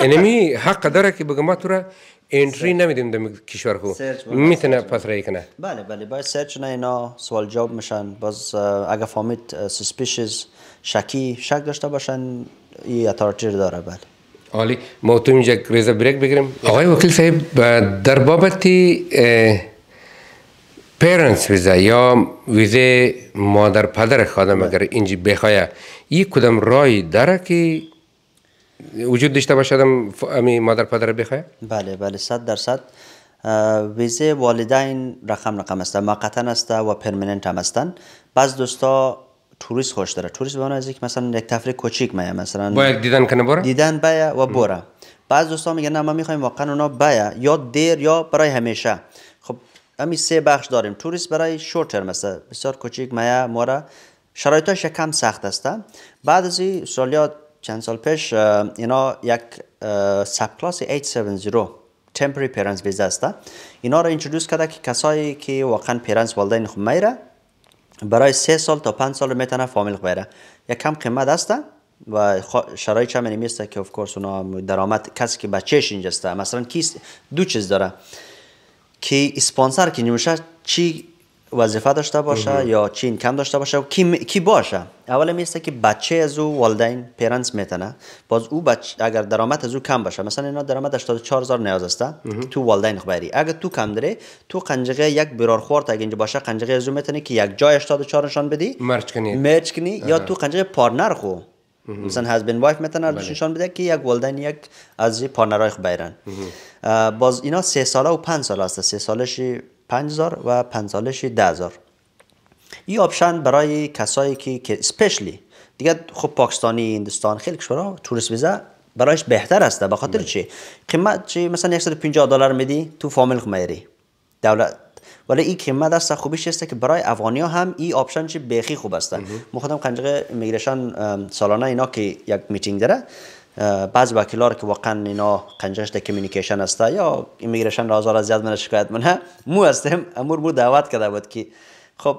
انمی حق داره که بگم ما تو را انتری نمیدیم کشور خو میتونه پس رای کنه بله بله باید سرچ نه اینا سوال جواب میشن باز اگر فهمید سیسپیشیز شکی شک داشته باشن ای اتارتیر داره بله عالی ما تو اینجا ریزه بریک بگیریم آقای وکیل صاحب در بابتی پیرنس ویزه یا ویزه مادر پدر خادم بله. اگر اینجا بخواید این کدام رای داره که وجود داشته باشد امی مادر پدر بخواه؟ بله بله صد صد ویزه والدین رقم رقم است موقتا است و پرمننت هم است بعض دوستا توریست خوش داره توریست به از یک مثلا یک تفریح کوچیک میه مثلا باید دیدن کنه بره دیدن باید و بره بعض دوستا میگن نه ما میخوایم واقعا اونا بیا یا دیر یا برای همیشه امی سه بخش داریم توریست برای شورت ترم بسیار کوچیک مایا مورا شرایطش کم سخت است بعد از این، سالیا چند سال پیش اینا یک سب کلاس 870 temporary parents visa است اینا رو اینترودوس کرده که کسایی که واقعا پیرنس والدین خود میره برای سه سال تا پنج سال میتونه فامیل بیره یک کم قیمت است و شرایط هم میسته که اف کورس اونا درآمد کسی که بچهش اینجاست مثلا کیست دو چیز داره که اسپانسر که نمیشه چی وظیفه داشته باشه یا چی کم داشته باشه و کی, کی باشه اول میسته که بچه از او والدین پیرنس میتنه باز او بچه اگر درآمد از او کم باشه مثلا اینا درآمد 84000 نیاز است تو والدین خبری اگر تو کم داره تو قنجقه یک برار خورت اگه اینجا باشه قنجقه از او میتنه که یک جای 84 نشان بدی مرچ کنی مرچ کنی یا تو قنجقه پارنر خو مثلا هزبند وایف میتونن نشان بده که یک گلدن یک از پارتنرای خود بیرن باز اینا سه ساله و پنج ساله است سه سالش 5000 و 5 سالش 10000 این آپشن برای کسایی که که اسپیشلی دیگه خب پاکستانی هندستان خیلی کشورها توریست ویزا برایش بهتر است به خاطر بله. چی قیمت چی مثلا 150 دلار میدی تو فامیل میری دولت ولی این کمه دست خوبیش است که برای ها هم این آپشن چه بخی خوب است ما خودم قنجقه میگیرشان سالانه اینا که یک میتینگ داره بعض وکیلا که واقعا اینا قنجش ده کمیونیکیشن است یا ایمیگریشن را زیاد من شکایت منه (laughs) مو هستم امور مو دعوت کرده بود که خب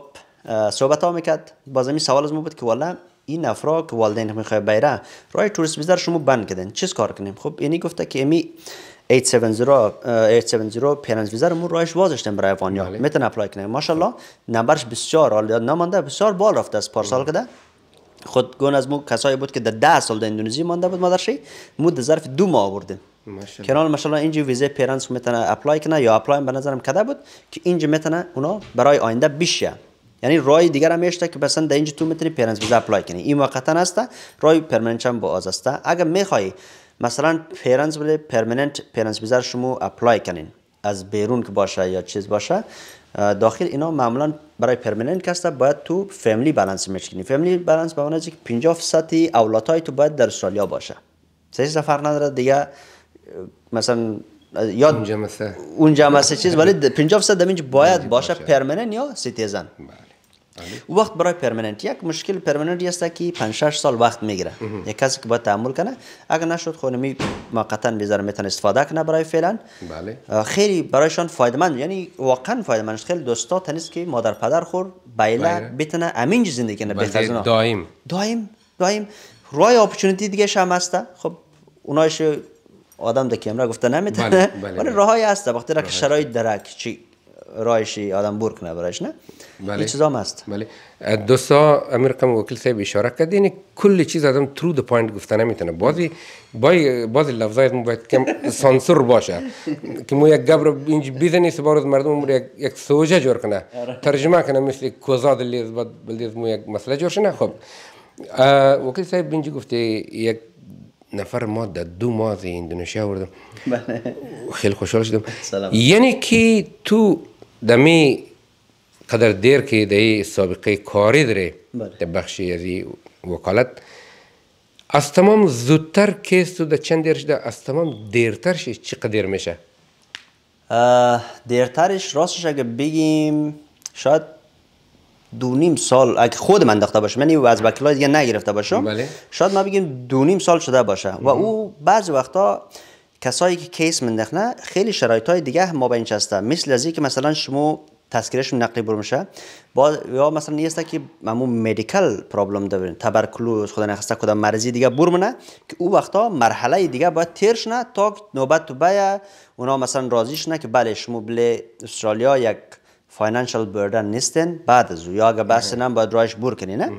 صحبت ها میکرد باز این سوال از بود که والا این افرا که والدین میخوای بیره رای توریست بیزار شما بند کردن چیز کار کنیم خب اینی گفته که امی 870 پیرنز ویزا رو رایش باز برای افغانیا بله. میتن اپلای کنه ماشاءالله نمبرش بسیار عالی نمانده بسیار بال رفته از پارسال بله. کده خود گون از مو کسایی بود که ده سال در اندونزی مانده بود مادرشی مو در ظرف دو ماه آوردیم کنال ماشاءالله اینج ویزه پیرنس میتونه اپلای کنه یا اپلای به نظرم کده بود که اینج میتونه اونا برای آینده بشه یعنی رای دیگر هم میشته که مثلا در اینج تو میتونی پیرنس ویزا اپلای کنی این وقتا هسته رای پرمننت هم باز هسته اگر میخوای مثلا پیرنس بله پرمننت پیرنس بیزار شما اپلای کنین از بیرون که باشه یا چیز باشه داخل اینا معمولا برای پرمننت کستا باید تو فامیلی بالانس میشکنی فامیلی بالانس به معنی که 50 درصد اولادای تو باید در استرالیا باشه سه سفر نداره دیگه مثلا یاد اونجا مثلا اونجا مثلا چیز ولی 50 درصد باید باشه پرمننت یا سیتیزن وقت برای پرمننت یک مشکل پرمننت است که 5 6 سال وقت میگیره یک کسی که با تعامل کنه اگر نشد خب می موقتا بذاره میتونه استفاده کنه برای فعلا بله خیلی برایشان مند یعنی واقعا مند خیلی دوستا تنیس که مادر پدر خور بایله بله. بتونه امین زندگی کنه بخزنا بله، دائم دائم دائم روی اپورتونتی دیگه هم هست خب اونایش آدم در کیمرا گفته نمیتونه بله، ولی راهی هست وقتی را که شرایط درک چی رایشی آدم بورک نبرش نه بله. این چیز هم هست بله دوستا امیر قم وکیل صاحب اشاره یعنی کل چیز آدم ترو د پوینت گفته نمیتونه بازی بای بعضی لفظایت مو باید کم (laughs) سانسور باشه که مو یک گبر اینج بیزنی از مردم مو یک, یک سوژه جور کنه آره. ترجمه کنه مثل کوزاد لیز باید بلیز مو یک مسئله جور شنه خب وکیل صاحب اینجی گفته یک نفر ما در دو ماه اندونزیا وردم بله خیلی خوشحال شدم یعنی که تو دمی قدر دیر که در سابقه کاری داره بله. در بخشی از وکالت از تمام زودتر کیس تو در چند دیرش در از تمام چی چقدر میشه؟ دیرترش راستش اگه بگیم شاید دو نیم سال اگه خود من داخته باشم من یعنی از وکلای دیگه نگرفته باشم بله. شاید ما بگیم دو نیم سال شده باشه و او بعضی وقتا کسایی که کیس مندخنه خیلی شرایط های دیگه ما بینچ هسته مثل از که مثلا شما تذکرهشون نقلی برو میشه با یا مثلا نیسته که ممو مدیکال پرابلم دارین تبرکلوز خدا نخسته کدام مرضی دیگه برمونه که او وقتا مرحله دیگه باید تیرش نه تا نوبت تو بیا اونا مثلا راضیش نه که بله شما بله استرالیا یک فاینانشال بردن نیستن بعد از او یا اگه بحث نه باید رایش بور کنی نه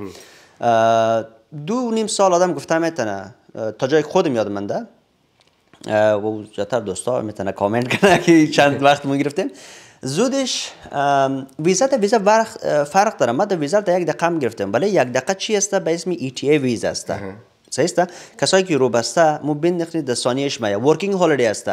دو نیم سال آدم گفته میتنه تا جای خودم یاد منده و جاتر دوستا میتونه کامنت کنه که چند وقت ما گرفتیم زودش ویزا تا ویزا فرق داره ما تا ویزا تا یک دقیقه گرفتیم ولی یک دقیقه چی است به اسم ای تی ای ویزا است صحیح کسایی که رو مو بین نخنی د ثانیش ورکینگ هولیدی است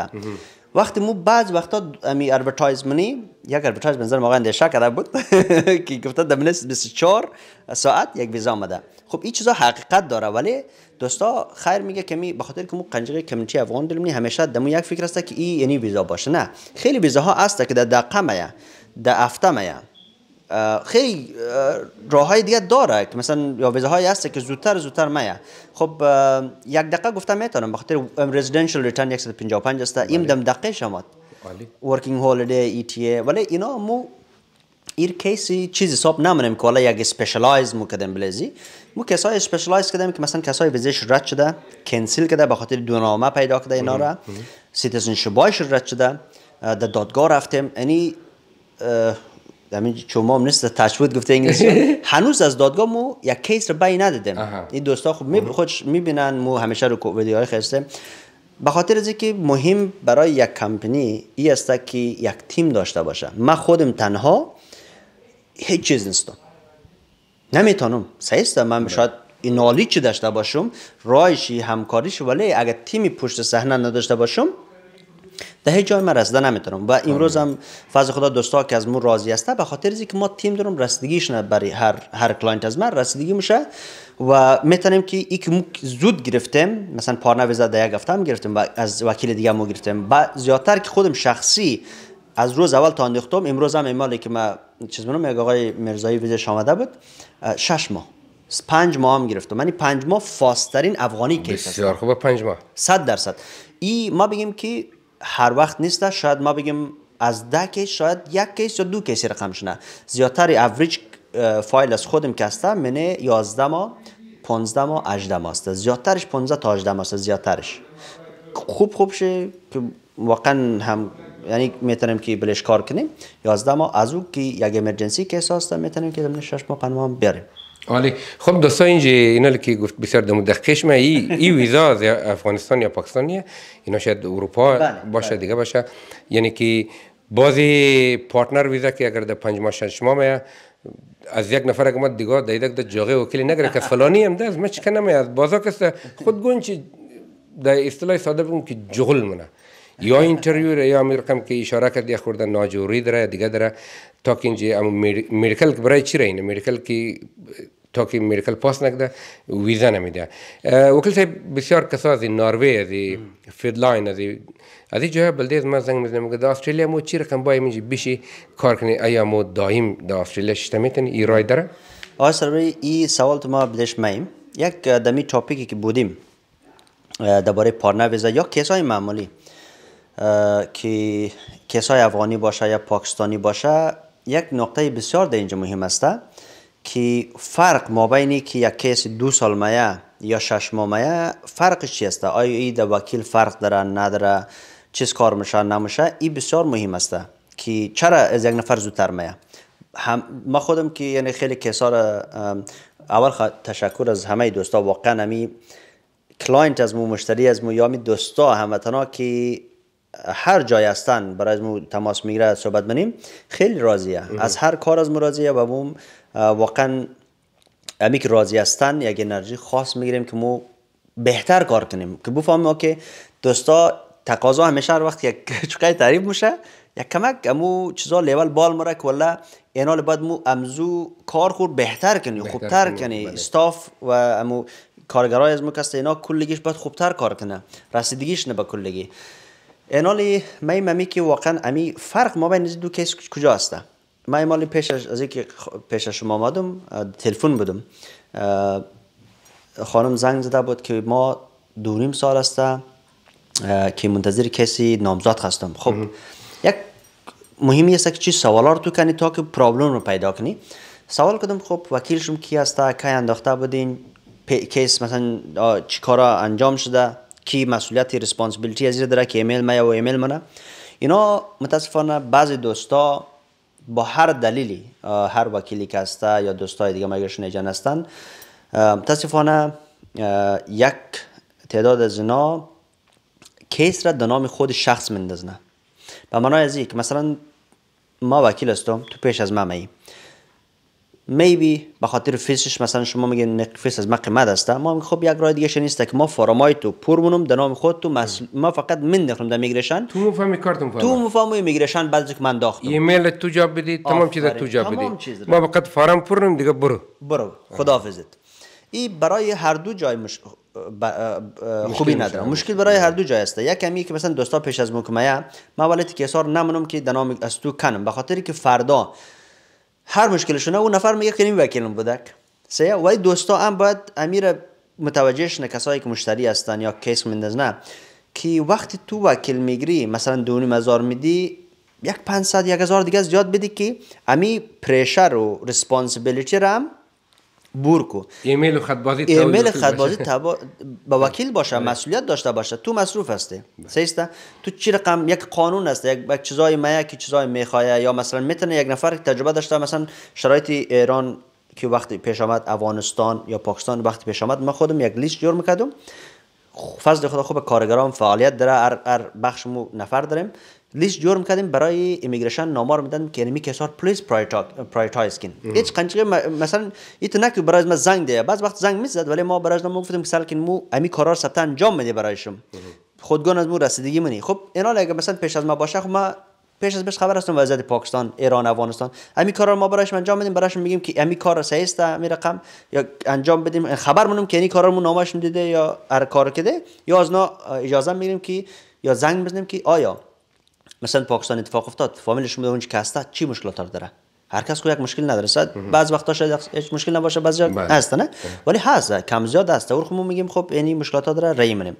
وقتی مو بعض وقتا امی ادورتایزمنی یک ادورتایز بنظر ما اندیشه کرده بود (laughs) که گفته در 24 ساعت یک ویزا آمده خب این چیزا حقیقت داره ولی دوستا خیر میگه کمی می که مو قنجقه کمچی افغان دلم نی همیشه دمو یک فکر است که ای یعنی ویزا باشه نه خیلی ویزا ها است که در دقه میا در هفته میا خیلی راه های دیگه داره که مثلا یا ویزا های هسته که زودتر زودتر میا خب یک دقه گفتم میتونم بخاطر رزیدنشل ریتن 155 است بله. ایم دم دقه شمات ورکینگ هولیدی ای تی ای ولی اینا مو ایر کیسی چیز حساب نمونیم که حالا یک اسپیشالایز مو کردن بلزی مو کسای اسپیشالایز کدم که مثلا کسای ویزیش رد شده کنسل کده به خاطر دو نامه پیدا کده اینا را سیتیزن شبایش رد شده در دادگاه رفتیم یعنی همین شما هم نیست تشوید گفته انگلیسی (laughs) هنوز از دادگاه مو یک کیس رو بی ندادیم این دوستا خوب می خودش میبینن مو همیشه رو ویدیوهای خسته به خاطر از که مهم برای یک کمپنی ای است که یک تیم داشته باشه من خودم تنها هیچ چیز نیستم نمیتونم من بله. شاید این چی داشته باشم رایشی همکاریش ولی اگر تیمی پشت صحنه نداشته باشم در هیچ جای من رسده نمیتونم و امروز هم فضل خدا دوستا که از من راضی هسته به خاطر که ما تیم دارم رسیدگیش نه برای هر هر کلاینت از من رسیدگی میشه و میتونیم که یک که زود گرفتم مثلا پارنا یک هفته و از وکیل دیگه مو گرفتیم و زیاتر که خودم شخصی از روز اول تا اندختم امروز هم مالی که ما چیز منم یک آقای مرزایی ویزش آمده بود شش ماه پنج ماه هم گرفتم من یعنی پنج ماه فاسترین افغانی کیس است بسیار خوبه پنج ماه صد درصد ای ما بگیم که هر وقت نیست شاید ما بگیم از ده کیس شاید یک کیس یا دو کیس رقم شنه زیادتر اوریج فایل از خودم که هسته منه 11 ماه 15 ماه 18 ماه است زیادترش 15 تا 18 ماه است زیادترش خوب خوب شه که واقعا هم یعنی میتونیم که بلش کار کنیم 11 ما از او که یک امرجنسی کیس دارم میتونیم که ضمن 6 ما 5 هم بیاریم آلی خب دوستا اینجا اینا که گفت بسیار دمو دقیقش ما ای, ویزا از افغانستان یا پاکستان اینا شاید اروپا بله، بله. باشه دیگه باشه یعنی که بازی پارتنر ویزا که اگر در پنج ماه شش ماه از یک نفر اگر ما دیگه در یک جاغه وکیلی نگره که فلانی هم ده از ما چکنم از بازا کسته خود گون چی در اصطلاح ساده بگم که جغل منه یا اینترویو را یا همین رقم که اشاره کرد یا خورده ناجورید را یا دیگه داره تا که اینجا مدیکل برای چی را اینه مدیکل که تا که مدیکل پاس نکده ویزا نمیده وکیل صاحب بسیار کسا از ناروی از فیدلاین از از این جای بلده از من زنگ میزنم که در استرالیا مو چی رقم باید میجی بشی کار کنی آیا مو دایم در دا استرالیا شتا میتنی ای رای داره آیا سروری ای سوال تو ما بدش میم یک دمی تاپیکی که بودیم درباره پارنا ویزا یا کسای معمولی که کسای افغانی باشه یا پاکستانی باشه یک نقطه بسیار در اینجا مهم است که فرق ما بینی که یک کیس دو سال مایه یا شش ماه مایه فرقش چی است آیا ای در وکیل فرق داره نداره چیز کار میشه نمیشه این بسیار مهم است که چرا از یک نفر زودتر مایه ما خودم که یعنی خیلی کسا را اول تشکر از همه دوستا واقعا نمی کلاینت از مو مشتری از مو یا دوستا همتنا که هر جای هستن برای ما تماس میگیره صحبت بنیم خیلی راضیه از هر کار از مراضیه و اون واقعا امی که راضی هستن یک انرژی خاص میگیریم که مو بهتر کار کنیم که بفهمیم که دوستا تقاضا همیشه هر وقت یک (laughs) چقای تعریف میشه یک کمک امو چیزا لیول بال مره که والا اینا باید مو امزو کار خور بهتر کنی خوبتر کنی بله. استاف و امو کارگرای از مو کسته اینا کلگیش باید خوبتر کار کنه رسیدگیش نه به کلگی انالی می ممی که واقعا امی فرق ما بین دو کیس کجا هسته من مالی پیش از اینکه پیش شما آمدم تلفن بودم خانم زنگ زده بود که ما دو سال است که منتظر کسی نامزد هستم خب یک مهمی است که چی سوالا رو تو کنی تا که پرابلم رو پیدا کنی سوال کردم خب وکیلشون کی هسته کی انداخته بودین کیس مثلا چیکارا انجام شده کی مسئولیت ریسپانسیبلیتی از داره که ایمیل ما یا ایمیل منه اینا متاسفانه بعضی دوستا با هر دلیلی هر وکیلی که هسته یا دوستای دیگه مگرشون ایجان هستن متاسفانه یک تعداد از اینا کیس را نام خود شخص مندازنه به معنای از که مثلا ما وکیل هستم تو پیش از من میبی به خاطر فیسش مثلا شما میگین فیس از مق است ما خب یک راه دیگه نیست که ما فرامای تو پر مونم در نام خود تو ما فقط من نخرم در میگرشن تو مفهم کارتون فرام. تو مفهم میگرشن بعد که من داختم ایمیل تو جاب بدی تمام چیز تو جاب بدی ما فقط فرام پر نم دیگه برو برو خداحافظت این برای هر دو جای مش... خوبی نداره مشکل برای هر دو جای است یک کمی که مثلا دوستا پیش از مکمه ما ولت کسار نمونم که دنام از تو کنم به خاطر که فردا هر مشکلشونه او نفر میگه که وکیلم بودک سه ولی دوستا هم باید امیر متوجهش نه کسایی که مشتری هستن یا کیس منداز نه که وقتی تو وکیل میگیری مثلا دونی مزار میدی یک 500 یک هزار دیگه زیاد بدی که امی پرشر و ریسپانسیبلیتی را بورکو ایمیل و تا ایمیل با وکیل باشه بله. مسئولیت داشته باشه تو مصروف هستی بله. سیستا تو چی رقم یک قانون است یک چیزای ما که چیزای میخواه یا مثلا میتونه یک نفر تجربه داشته مثلا شرایط ایران که وقتی پیش آمد افغانستان یا پاکستان وقتی پیش آمد ما خودم یک لیست جور میکردم فضل خدا خوب کارگران فعالیت داره هر بخش مو نفر داریم لیست جور میکردیم برای امیگریشن نامار میدادیم که یعنی کشور پلیس پرایتایز کن هیچ قنچه مثلا ایت نه که برای ما زنگ ده بعض وقت زنگ میزد ولی ما برایش ما گفتیم که سلکن مو امی کارا سبتا انجام میده برایشم خودگان از مو رسیدگی منی خب اینا اگه مثلا پیش از ما باشه خب ما پیش از پیش خبر هستم وضعیت پاکستان ایران افغانستان امی کارا ما براش انجام بدیم براش میگیم که امی کار صحیح است می رقم یا انجام بدیم خبر مونم که این کارمون نامش دیده یا هر کار کده یا از نا اجازه میگیریم که یا زنگ بزنیم که آیا مثلا پاکستان اتفاق افتاد فامیلش اونجا که چی مشکلات داره هر کس کو یک مشکل نداره بعض وقتا شاید هیچ مشکل نباشه بعضی هست نه ولی هست کم زیاد هست اور ما میگیم خب یعنی مشکلات داره رای منیم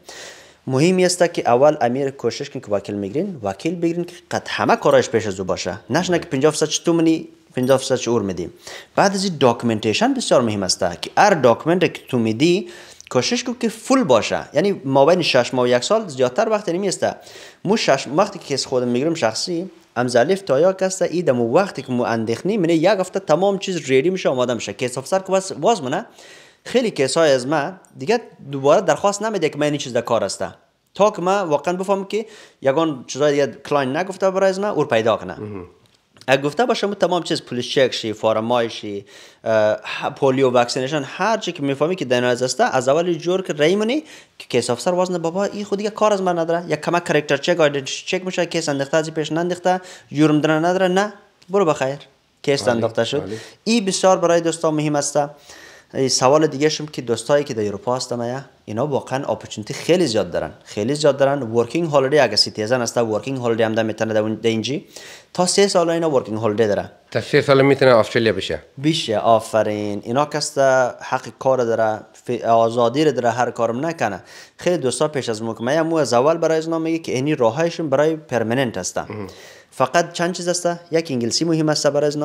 مهم است که اول امیر کوشش کن که وکیل میگیرین وکیل بگیرین که قد همه کارایش پیش از باشه نشنه که 50 درصد تو منی 50 درصد اور بعد از این داکومنتیشن بسیار مهم است که هر داکومنت که تو میدی کوشش کو که فول باشه یعنی بین 6 ماه و یک سال زیادتر وقت نمیسته مو شش وقتی که خود خودم میگیرم شخصی ام زلیف تا یا کس ای دمو وقتی که مو اندخنی من یک هفته تمام چیز ریدی میشه آماده میشه کیس افسر که بس باز منه خیلی کسای از من دیگه دوباره درخواست نمیده که من این چیز در کار هسته تا که من واقعا بفهم که یگان چیزای دیگه کلاین نگفته برای از من اور پیدا کنه گفته باشه تمام چیز پولیس چک شی فارمای شی پولیو واکسینیشن هر چی که میفهمی که دنیا است از اول جور که ریمونی که کیس افسر وزن بابا این خودی که کار از من نداره یک کمک کاراکتر چک آید چک میشه کیس اندخته از پیش نندخته جرم در نداره نه برو بخیر کیس بله، اندخته شد بله. این بسیار برای دوستان مهم است سوال دیگه شم که دوستایی که در اروپا هستم یا اینا واقعا اپورتونتی خیلی زیاد دارن خیلی زیاد دارن ورکینگ هالیدی اگه سیتیزن هستا ورکینگ هالیدی هم دارن میتونه در اینجی تا سه سال اینا ورکینگ هالیدی داره تا سه سال میتونه استرالیا بشه بشه آفرین اینا کس حق کار داره آزادی رو داره هر کارم نکنه خیلی دوستا پیش از مکمه مو از اول برای از میگه که اینی راهایشون برای پرمننت هستن فقط چند چیز هسته یک انگلیسی مهم است برای از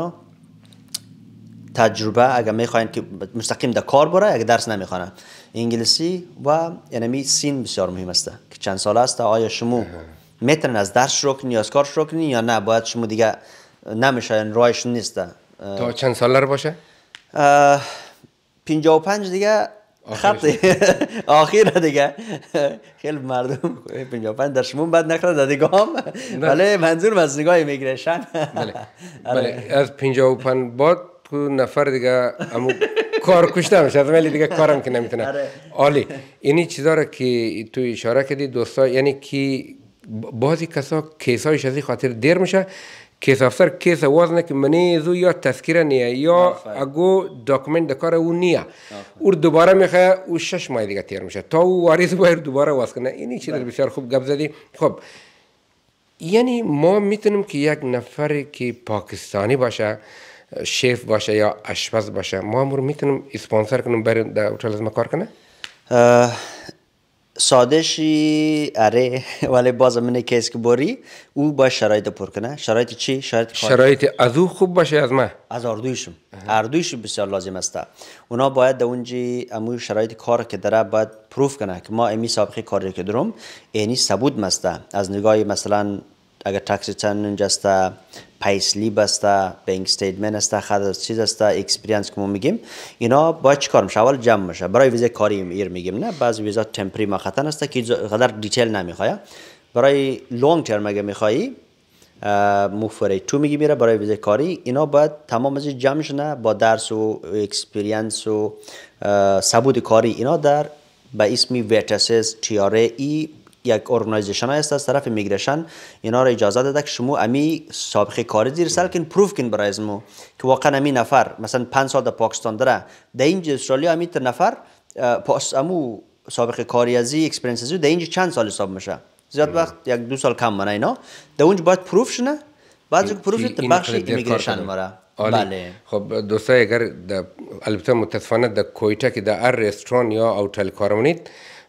تجربه اگر میخواین که مستقیم در کار بره اگر درس نمیخوان انگلیسی و یعنی سین بسیار مهم است که چند سال است آیا شما میتونن از درس شروع کنی از کار شروع کنی یا نه باید شما دیگه نمیشه رایش نیست تا چند سال باشه و پنج دیگه خط (laughs) آخیر دیگه خیلی مردم و پنج در شما بد نکرد در دیگه هم ولی بله، منظور از نگاه میگرشن بله. (laughs) آره. بله از پنج بعد کو نفر دیگه هم کار کشته میشه ولی دیگه کارم که نمیتونه عالی اینی چیزا را که تو اشاره کردی دوستا یعنی که بعضی کسا کیسایش از خاطر دیر میشه کیس افسر کیس نه که منی زو یا تذکیره نیه یا اگو داکومنت ده کار او نیه او دوباره میخواه او شش ماه دیگه تیر میشه تا او وارث باید دوباره واز کنه اینی چیز بسیار خوب گپ زدی خب یعنی ما میتونیم که یک نفر که پاکستانی باشه شیف باشه یا آشپز باشه ما هم رو میتونیم اسپانسر کنیم برای در از ما کار کنه سادشی اره ولی باز من کیس که باری او با شرایط پر کنه شرایط چی شرایط شرایط از او خوب باشه از ما از اردویشم اردویش بسیار لازم است اونا باید در اونجی امو شرایط کار که داره باید پروف کنه که ما امی سابقه کاری که درم اینی ثبوت مسته از نگاه مثلا اگر تاکسی چند نجسته پیسلیب است بینک استیتمنت است خد چیز است اکسپریانس که ما میگیم اینا باید کار میشه اول جمع میشه برای ویزه کاری ایر میگیم نه بعض ویزا تمپری ما خطن است که قدر دیتیل نمیخواد برای لانگ ترم اگه میخوایی مفره تو میگی میره برای ویزه کاری اینا باید تمام از جمع شنه با درس و اکسپریانس و ثبوت کاری اینا در به اسم ویتسس تی ای یک ارگانایزیشن است از طرف میگرشن اینا را اجازه داده که شما امی سابقه کاری زیر سال کن پروف کن برای ازمو که واقعا امی نفر مثلا 5 سال در پاکستان دره در اینجا استرالیا امی تر نفر پاس امو سابقه کاری ازی اکسپرینس ازی در چند سال حساب میشه زیاد وقت یک دو سال کم منه اینا در اونجا باید پروف شنه بعد که پروف تا بخش امیگرشن مره بله خب دوستای اگر البته متاسفانه در کویتا که در ار رستوران یا اوتل کار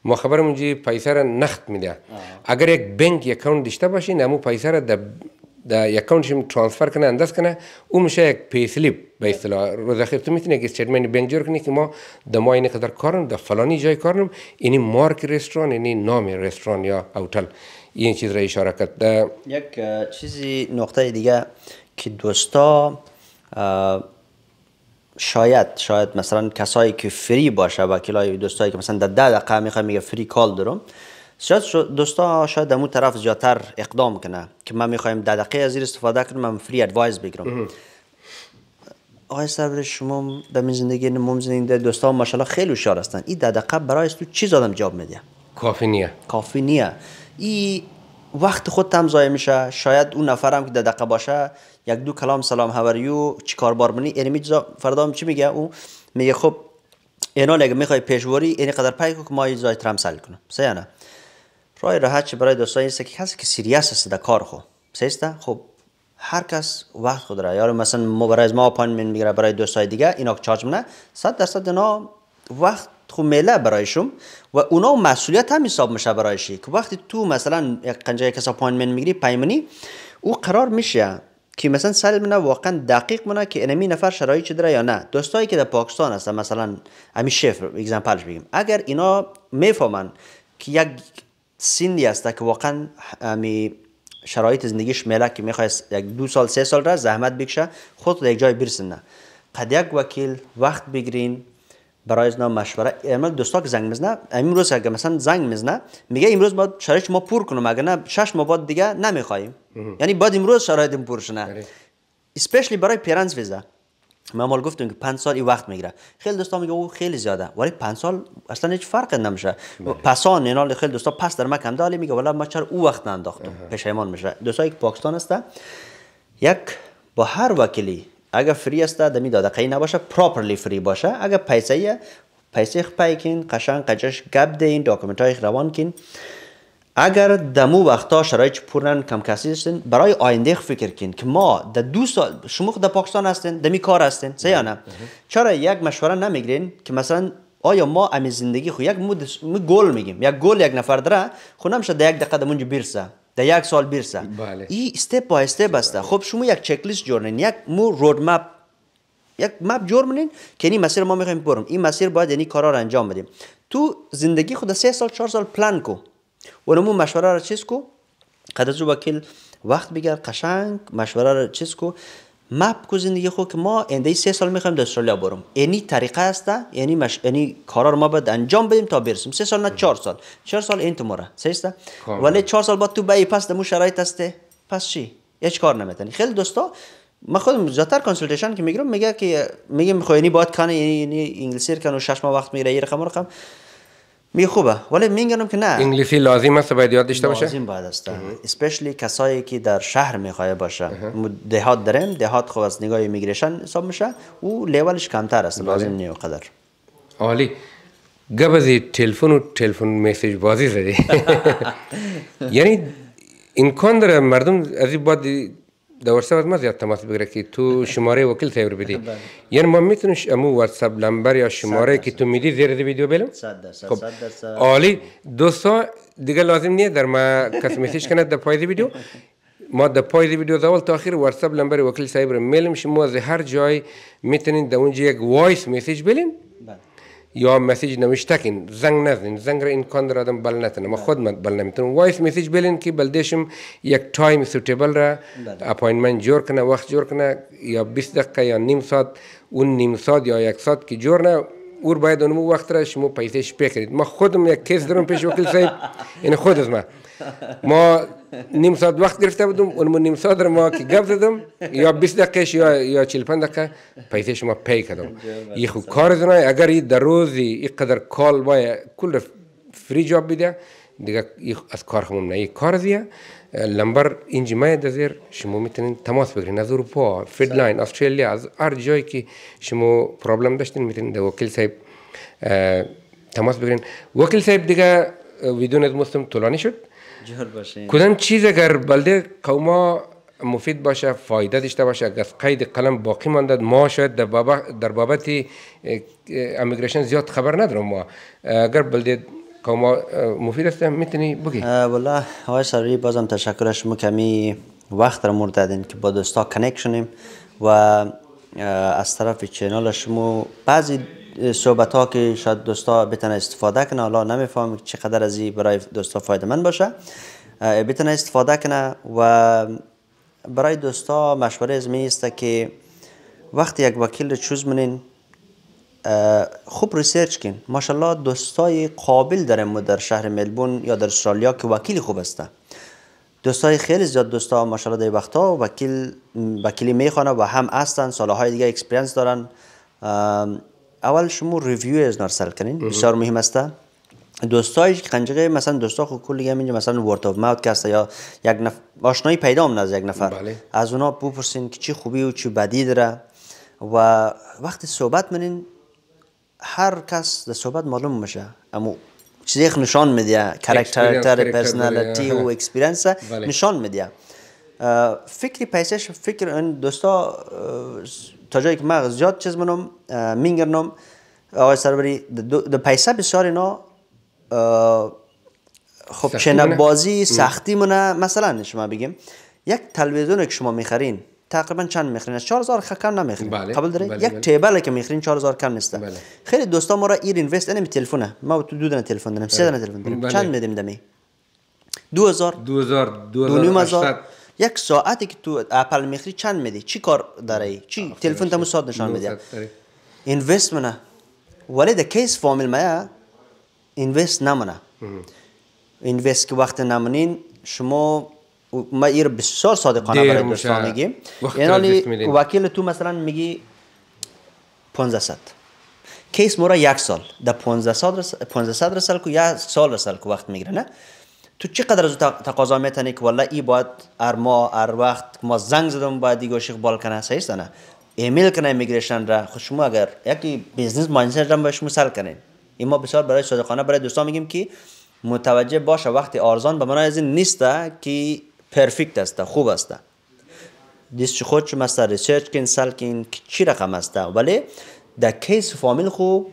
ما خبرم جی پیسه را نقد میده اگر یک بینک یک دشته داشته باشی نمو پیسه را در شم ترانسفر کنه انداز کنه او میشه یک پی سلیپ به اصطلاح روز اخیر تو میتونی یک استیتمنت بینک جور کنی که ما د ما کارن، قدر کارم فلانی جای کارم اینی مارک رستوران اینی نام رستوران یا هتل این چیز را اشاره کرد یک چیزی نقطه دیگه که دوستا شاید شاید مثلا کسایی که فری باشه و کلای دوستایی که مثلا در ده دقیقه میگه فری کال دارم شاید دوستا شاید در طرف زیادتر اقدام کنه که من میخوایم ده دقیقه از استفاده کنم من فری ادوایس بگیرم آقای برای شما در این زندگی نموم زندگی دوستا ماشاءالله خیلی هوشیار هستن این دقیقه برای تو چیز آدم جواب میده کافی نیه کافی نیه ای وقت خود هم ضایع میشه شاید اون نفر هم که در دقیقه باشه یک دو کلام سلام هوریو، چی کار بار منی یعنی فردا هم چی میگه او میگه خب اینا اگه میخوای پیشوری اینقدر قدر پای که ما زای ترم سل کنم سه نه راه راحت برای دوستان است که کسی که سیریس است در کار خو سیسته خب هر کس وقت خود را یار مثلا ما برای ما پاین میگیره برای دوستای دیگه اینا چارج نه 100 درصد اینا وقت خو میله برایشون و اونا مسئولیت هم حساب میشه برایشی که وقتی تو مثلا یک قنجه کس اپاینمنت میگیری پیمانی او قرار میشه که مثلا سال منه واقعا دقیق منه که انمی نفر شرایط چه یا نه دوستایی که در پاکستان هستن مثلا امی شفر اگزمپلش بگیم اگر اینا میفهمن که یک سیندی هست که واقعا همی شرایط زندگیش میله که میخوای یک دو سال سه سال را زحمت بکشه خود یک جای برسنه قد یک وکیل وقت بگیرین برای از مشوره امروز دوستا که زنگ میزنه امروز اگه مثلا زنگ میزنه میگه امروز باید شرایط ما پور کنم اگر نه شش ماه بعد دیگه نمیخوایم یعنی بعد امروز شرایط پور شنه اسپیشلی بله. برای پیرنس ویزا ما مال گفتم که 5 سال این وقت میگیره خیلی دوستا میگه او خیلی زیاده ولی 5 سال اصلا هیچ فرقی نمیشه بله. پسان اینا خیلی دوستا پس در مکم دالی میگه والا ما چرا او وقت ننداختم پشیمان میشه دوستا یک پاکستان هسته یک با هر وکیلی اگه فری است دمی داده نباشه پراپرلی فری باشه اگه پیسه پیسه خپای کین قشنگ قجش گپ این داکومنت های روان کین اگر دمو وقتا شرایط پورن کم کسی برای آینده فکر کن که ما د دو سال شما د پاکستان هستین دمی کار هستین سه یا نه چرا یک مشوره نمیگیرین که مثلا آیا ما امی زندگی خو یک مود گل میگیم یک گل یک نفر داره خونم شده یک دقیقه دمونج بیرسه در یک سال برسه این استپ با استپ خب شما یک چک لیست جورنین یک مو رود مپ یک مپ جور که این مسیر ما میخوایم برم این مسیر باید یعنی کارا رو انجام بدیم تو زندگی خود سه سال چهار سال پلان کو و نمو مشوره را چیز کو قدر وکیل وقت بگیر قشنگ مشوره را چیز کو ما کو زندگی خو خب که ما انده سه سال میخوایم در استرالیا برم اینی طریقه است یعنی مش یعنی کارا رو ما باید انجام بدیم تا برسیم سه سال نه چهار سال چهار سال این تو مره سه است ولی چهار سال بعد تو بای پس دمو شرایط است پس چی هیچ کار نمیتونی خیلی دوستا ما خودم زیادتر کانسلتیشن که میگیرم میگه که میگه میخوای یعنی باید کنه یعنی انگلیسی کنه و شش ماه وقت میره یه رقم رقم می خوبه ولی میگنم که نه انگلیسی لازم است باید یاد داشته باشه لازم باید است اسپیشلی کسایی که در شهر میخوای باشه دهات درم دهات خوب از نگاه میگریشن حساب میشه او لیولش کمتر است لازم نیو قدر عالی گبزی تلفن و تلفن میسیج بازی زدی (laughs) یعنی اینکان داره مردم از این زیاد تماس بگیره که تو بله. شماره شمارەی وەکل تێور بدی بله. یعنی ما میتونیم واتس اپ نمبر یا شماره که تو میدی ویدیو دەبیدیو بێلم خب. عالی دوستا دیگه لازم نیه در میسیش کنه د پای دی ویدیو ما د پای ویدیو ویډیو تا واتس واتساپ نمبر وکیل صاحب میلم شما از هر جای میتونین د اونجا یک وایس میسج بلین یا مسیج نوشتکین زنگ نزنین زنگ را امکان داره آدم بل نتنه ما خود من بل نمیتونم وایس مسیج بلین که بلدیشم یک تایم سوتیبل را اپاینمنت جور کنه وقت جور کنه یا 20 دقیقه یا نیم ساعت اون نیم ساعت یا یک ساعت که جور نه اور باید اون وقت را شما پیسه شپه کرید ما خودم یک کیس دارم پیش وکیل صاحب این خود از ما ما نیم ساعت وقت گرفته بودم اون نیم ساعت در ما که گپ زدم یا 20 دقیقه یا یا 45 دقیقه پیسه شما پی کردم یه خوب کار اگر یه در روز اینقدر کال وای کل فری جاب بده دیگه از کار خمون نه کار دیگه لمبر انجمای در زیر شما میتونین تماس بگیرین از اروپا فید لاین استرالیا از هر جایی که شما پرابلم داشتین میتونین در وکیل صاحب تماس بگیرین وکیل صاحب دیگه ویدون از مستم طولانی شد کدام چیز اگر بلده قوما مفید باشه فایده داشته باشه اگر قید قلم باقی مانده ما شاید در, بابت در بابت امیگریشن زیاد خبر ندارم ما اگر بلده قوما مفید است میتونی بگی والله های سری بازم تشکر شما کمی وقت را مورد دادین که با دوستا کانکشنیم و از طرف چینال شما بعضی صحبت ها که شاید دوستا بتن استفاده کنه حالا نمیفهم چقدر از این برای دوستا فایده من باشه بتن استفاده کنه و برای دوستا مشوره از است که وقتی یک وکیل رو چوز منین خوب ریسرچ کن ماشاءالله دوستای قابل داریم در شهر ملبون یا در استرالیا که وکیل خوب است. دوستای خیلی زیاد دوستا ماشاءالله در وقتا وکیل وکیلی میخوانه و هم هستن سالهای دیگه اکسپریانس دارن اول شما ریویو از نرسل کنین بسیار مهم است دوستایش قنجقه مثلا دوستا خو کلی هم اینجا مثلا ورد اف ماوت کاست یا یک نفر آشنایی پیدا هم از یک نفر بله. از اونا بپرسین که چی خوبی و چی بدی داره و وقتی صحبت منین هر کس در صحبت معلوم میشه اما چیزی نشان میده کاراکتر پرسونالیتی و اکسپیرینس (laughs) بله. نشان میده فکری پیسش فکر ان دوستا تا جایی که مغز زیاد چیز منم مینگرنم آقای سروری د پیسه بسیار اینا خب چنه بازی سختی مونه مثلا شما بگیم یک تلویزیون که شما میخرین تقریبا چند میخرین 4000 کم نمیخرین بله. قبول داره بله یک بله. تیبل که میخرین 4000 کم نیست بله. خیلی دوستا ما را ایر اینوست انم یعنی تلفونه ما تو دو دونه تلفن دارم سه بله. دونه تلفن دارم بله. چند میدیم دمی 2000 2000 2000 یک ساعتی که تو اپل میخری چند میدی چی کار داری چی تلفن تمو ساعت نشان میده اینوست منه ولی در کیس فامیل ما اینوست نمونه اینوست که وقت نمونین شما ما ایر بسیار صادقانه برای دوستان میگیم یعنی وکیل تو مثلا میگی 1500 کیس مورا یک سال ده 1500 رسل کو یک سال رسل کو وقت میگیره نه تو چقدر از تقاضا میتنی که والله ای باید ار ما ار وقت ما زنگ زدم باید دیگه بال کنه صحیح نه ایمیل کنه امیگریشن را خود خب شما اگر یکی بیزنس مایندست را به شما سر کنین این ما بسیار برای صادقانه برای دوستان میگیم که متوجه باشه وقتی آرزان به معنای از این نیسته که پرفیکت است خوب است دیست خود شما سر ریسرچ کن سل کن چی رقم است ولی در کیس فامیل خوب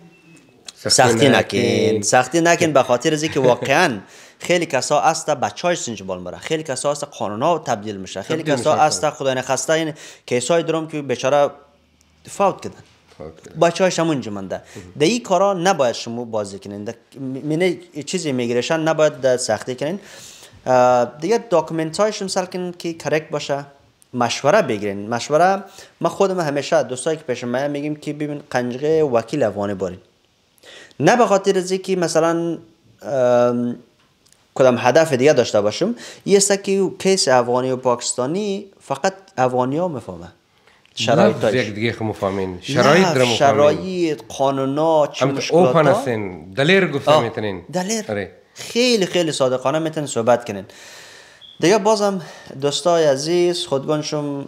سختی نکن سختی نکن به خاطر از که واقعا (laughs) خیلی کسا هست سنج بال مره خیلی کسا هست قانونا تبدیل میشه خیلی کسا هست آره. خدای نخواسته این کیسای درم که بیچاره فوت کردن بچه‌هاش هم جمنده مانده ده این کارا نباید شما بازی کنین من چیزی میگیرشن نباید سختی کنین دیگه داکومنت هایش مثلا کنین که کرکت باشه مشوره بگیرین مشوره ما خودم همیشه دوستایی که پیش من میگیم که ببین قنجقه وکیل افغانی بارین نه به خاطر که مثلا کدام هدف دیگه داشته باشم یه که کیس افغانی و پاکستانی فقط افغانی ها میفهمه شرایط یک دیگه خب مفهمین شرایط در مفهمین شرایط قانونا چی مشکلات اوپن دلیر گفتم میتونین دلیر آره. خیلی خیلی صادقانه میتونین صحبت کنین دیگه بازم دوستای عزیز خودگانشم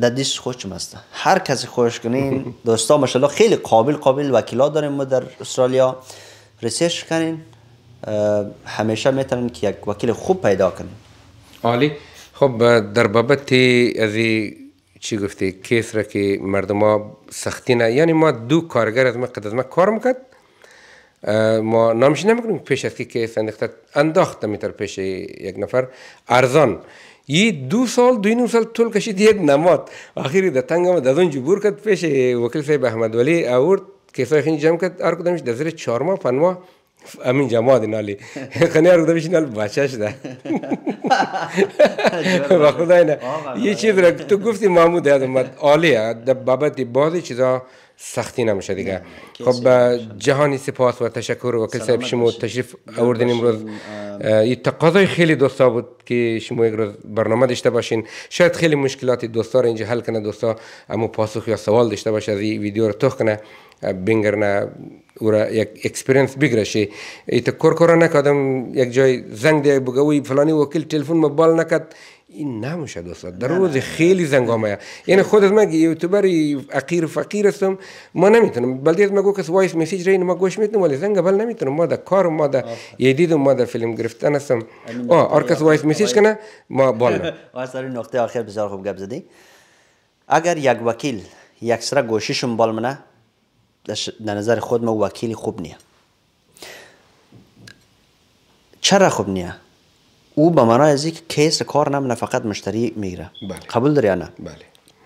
در دیست خوش هسته هر کسی خوش کنین (laughs) دوستا ماشاءالله خیلی قابل قابل وکیلا داریم ما در استرالیا ریسرچ کنین همیشه میتونن که یک وکیل خوب پیدا کنن عالی خب در بابت از چی گفتی کیس را که مردم ها سختی نه یعنی ما دو کارگر از ما قد از ما کار میکرد ما نامش نمیکنیم پیش از که کیس انداخت انداخت میتر پیش یک نفر ارزان یه دو سال دو نیم سال طول کشید یک نماد آخری در تنگ آمد از اون جبور کرد پیش وکیل صاحب احمد ولی آورد کیسای خیلی جمع کرد هر در زیر چهار ماه امین جماعت نالی خنی رو بشین نال باشش ده با خدا نه یه چیز رو تو گفتی محمود یادم عالیه در بابت بازی چیزا سختی نمیشه دیگه خب جهانی سپاس و تشکر و کل صاحب شما تشریف آوردین امروز یه تقاضای خیلی دوستا بود که شما یک روز برنامه داشته باشین شاید خیلی مشکلات دوستا رو اینجا حل کنه دوستا اما پاسخ یا سوال داشته باشه از این ویدیو رو تخ کنه بینگرنا نه یک اکسپریانس بگرشه ایت کور کور نکادم یک جای زنگ دی وی فلانی وکیل تلفن بال نکد این نمیشه دوستا در روز خیلی زنگ آمه یعنی خود از من یوتیوبر اقیر فقیر هستم ما نمیتونم بلدی از کس وایس میسیج رین ما گوش میتونم ولی زنگ بل نمیتونم ما در کار ما در ما در فیلم گرفتن هستم آه آر کس وایس مسیج کنه ما بال نه (laughs) نقطه آخر بسیار خوب گپ زدی اگر یک وکیل یک سره گوشیشون بال منه در نظر خود ما وکیل خوب نیه چرا خوب نیه او به معنای از اینکه کیس کار نم نه فقط مشتری میگیره بله. قبول داری یا نه بله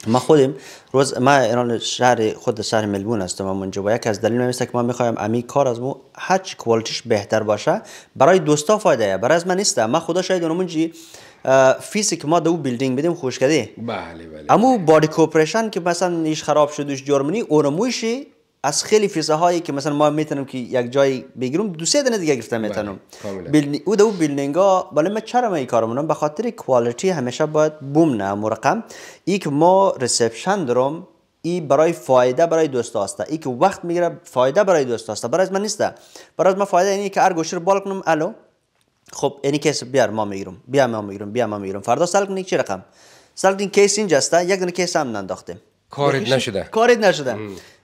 ما خودم روز ما ایران شهر خود شهر ملبون ما اونجا با یک از دلیل من که ما میخوایم امی کار از مو هر کوالتیش بهتر باشه برای دوستا فایده ای برای از من نیست ما خدا شاید منجی فیسی که ما دو بیلدینگ بدیم خوش بله بله اما بله. بادی کوپریشن که مثلا ایش خراب شدوش جرمنی اونمویشی از خیلی هایی که مثلا ما میتونم که یک جای بگیرم دو سه دنه دیگه گرفته بله، میتونم بیلن... او دو بیلنگا ولی من چرا من این کارو به خاطر کوالیتی همیشه باید بوم نه مرقم ای که ما ریسپشن دارم ای برای فایده برای دوست هسته ای که وقت میگیره فایده برای دوست هسته برای من نیسته برای من فایده اینه که هر گوشه رو بال کنم الو خب اینی کیس بیار ما میگیرم بیا ما میگیرم بیا ما میگیرم فردا سال کنی چی رقم سال کیس اینجاست یک دونه کیس هم ننداخته کارید نشده کارید نشده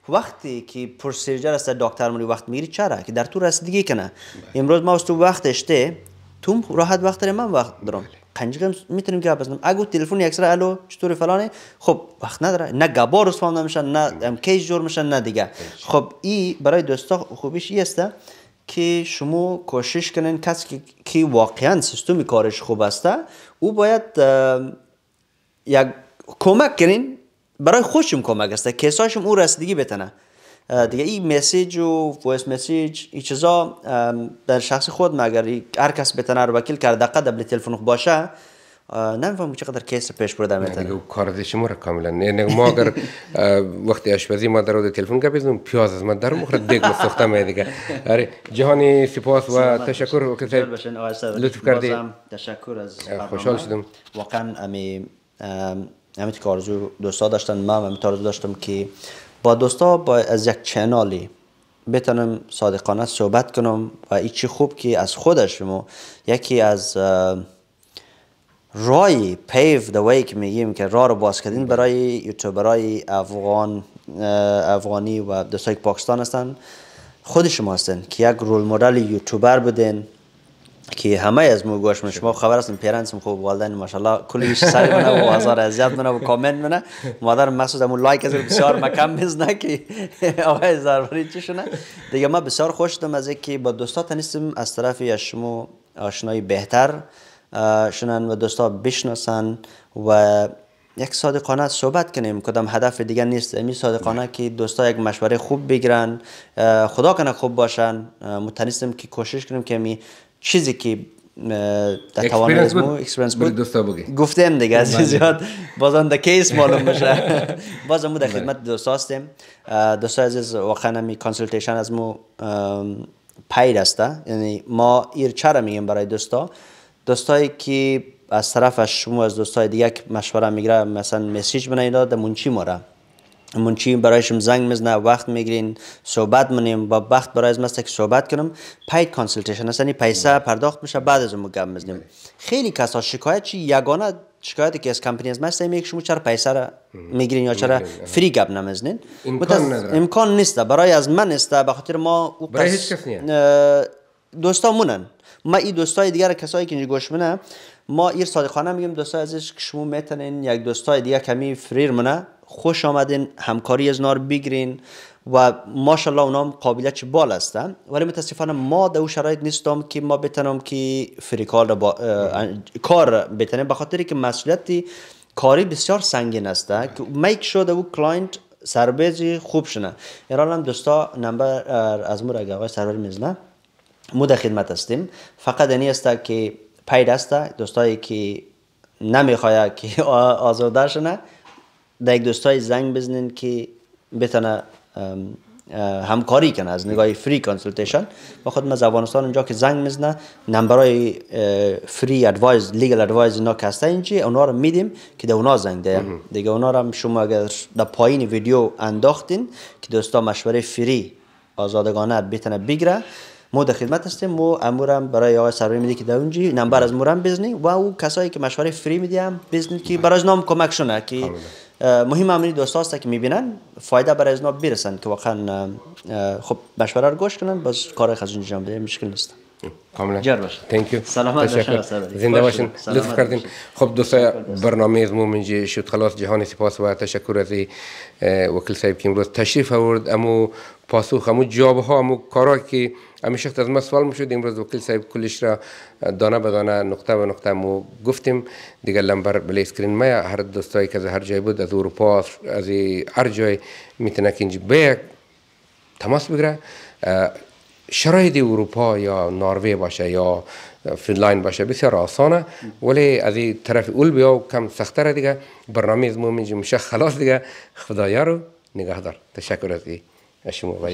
وقتی که پروسیجر است دکتر مری وقت میگیری چرا که در تو رسیدگی کنه امروز ما تو وقت اشته تو راحت وقت داری؟ من وقت دارم قنجقه بله. میتونیم گپ بزنیم اگه تلفن اکثر الو چطور فلانه خب وقت نداره نه گبار اسمام نمیشن نه بله. کیج جور میشن نه دیگه بله. خب ای برای دوستا خوبیش ای که شما کوشش کنین کسی که واقعا سیستم کارش خوب است او باید یک کمک کنین برای خودشم کمک است کساشم او رسیدگی بتنه دیگه این مسیج و وایس مسیج این چیزا در شخص خود مگر هر کس بتنه رو وکیل کرد دقیقه قبل تلفن باشه نمیفهم چقدر کیس پیش برده میتنه دیگه کار داشت کاملا نه ما اگر وقتی آشپزی ما در تلفن بیزنم پیاز از ما در مخرب دیگه ساخته می دیگه آره جهانی سپاس و تشکر و کسی لطف کردی تشکر از خوشحال شدم واقعا همین که آرزو دوستا داشتن من هم آرزو داشتم که با دوستا با از یک چنالی بتونم صادقانه صحبت کنم و این خوب که از خودش ما یکی از رای پیو د وی که میگیم که راه رو باز کردین برای یوتیوبرای افغان افغانی و دوستای پاکستان هستن خود شما هستن که یک رول مدل یوتیوبر بدین که همه از مو گوش من شما خبر هستن پیرنس خوب والدین ماشاءالله کلیش سر منه و هزار اذیت منه و کامنت منه مادر مخصوص مو لایک از بسیار مکم میزنه که آقای زربری چی شونه دیگه ما بسیار خوش دم از اینکه با دوستا تنیستم از طرف از شما آشنایی بهتر شنن و دوستا بشناسن و یک صادقانه صحبت کنیم کدام هدف دیگه نیست امی صادقانه که دوستا یک مشوره خوب بگیرن خدا کنه خوب باشن متنیستم که کوشش کنیم که می چیزی که در توانایت مو اکسپرینس بود دوستا گفتم دیگه از بله. زیاد بازم در کیس معلوم بشه (laughs) بازم مو در بله. خدمت دوست هستیم دوستا عزیز واقعا می کانسلتیشن از مو پاید است یعنی ما چرا میگیم برای دوستا دوستایی که از طرف شما از دوستای دیگه مشوره میگیره مثلا مسیج بنایدا در منچی ماره منچی برایشم زنگ میزنه وقت میگیرین صحبت منیم با وقت برای از که صحبت کنم پای کانسلتیشن هست یعنی پیسه بله. پرداخت میشه بعد از اون گپ میزنیم بله. خیلی کسا شکایت چی یگانه شکایتی که از کمپانی از مست میگه شما چرا پیسه را میگیرین یا چرا فری گپ نمیزنین امکان, امکان نیست برای از من است به خاطر ما او برای هیچ کس نیست دوستامونن ما این دوستای دیگر کسایی که اینجا گوش منه ما ایر صادقانه میگیم دوستای عزیز که شما میتونین یک دوستای دیگه کمی فریر منه خوش آمدین همکاری از نار بگیرین و ماشاءالله اونام هم قابلیت بال هستن ولی متاسفانه ما در شرایط نیستم که ما بتنم که فریکال با کار بتنیم به خاطر که مسئولیت کاری بسیار سنگین است که میک شده او کلاینت سربیزی خوب شنه ایران هم دوستا نمبر از مور اگه آقای سرور میزنه مو در خدمت هستیم فقط این است که پی دسته دوستایی که نمیخواه که آزرده شنه در یک دوستای زنگ بزنین که بتونه همکاری کنه از نگاه فری کانسلتیشن با خود از افغانستان اونجا که زنگ میزنه نمبرای فری ادوایز لیگل ادوایز اینا که هسته اینجی اونا رو میدیم که در اونا زنگ ده دیگه اونا رو شما اگر در پایین ویدیو انداختین که دوستا مشوره فری آزادگانه بتونه بگیره ما در خدمت هستیم و امورم برای آقای سروری میده که در اونجی نمبر از مورم بزنی و او کسایی که مشوره فری میدیم بزنی که برای نام کمک شونه که مهم امنی دوست هست که میبینن فایده برای از برسن که واقعا خب مشوره رو گوش کنن باز کار از انجام بده مشکل نیست کاملا جربش سلام سلامت باشین زنده باشین لطف کردین خب دوستا برنامه از منجی شد خلاص جهان سپاس و تشکر از وکیل صاحب که امروز تشریف آورد امو پاسخ امو جواب ها امو کارا که همیشه از ما سوال میشد امروز وکیل صاحب کلش را دانه به دانه نقطه به نقطه مو گفتیم دیگه لمبر بل اسکرین ما هر دوستایی که هر جای بود از اروپا از هر جای میتونه که بیک تماس بگیره شرایط اروپا یا ناروی باشه یا فنلاند باشه بسیار آسانه ولی از این طرف اول بیا کم سختره دیگه برنامه از مومن میشه خلاص دیگه خدایا رو نگهدار تشکر از شما و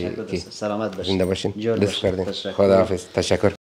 سلامت باشین زنده باشین لطف کردین خدا تشکر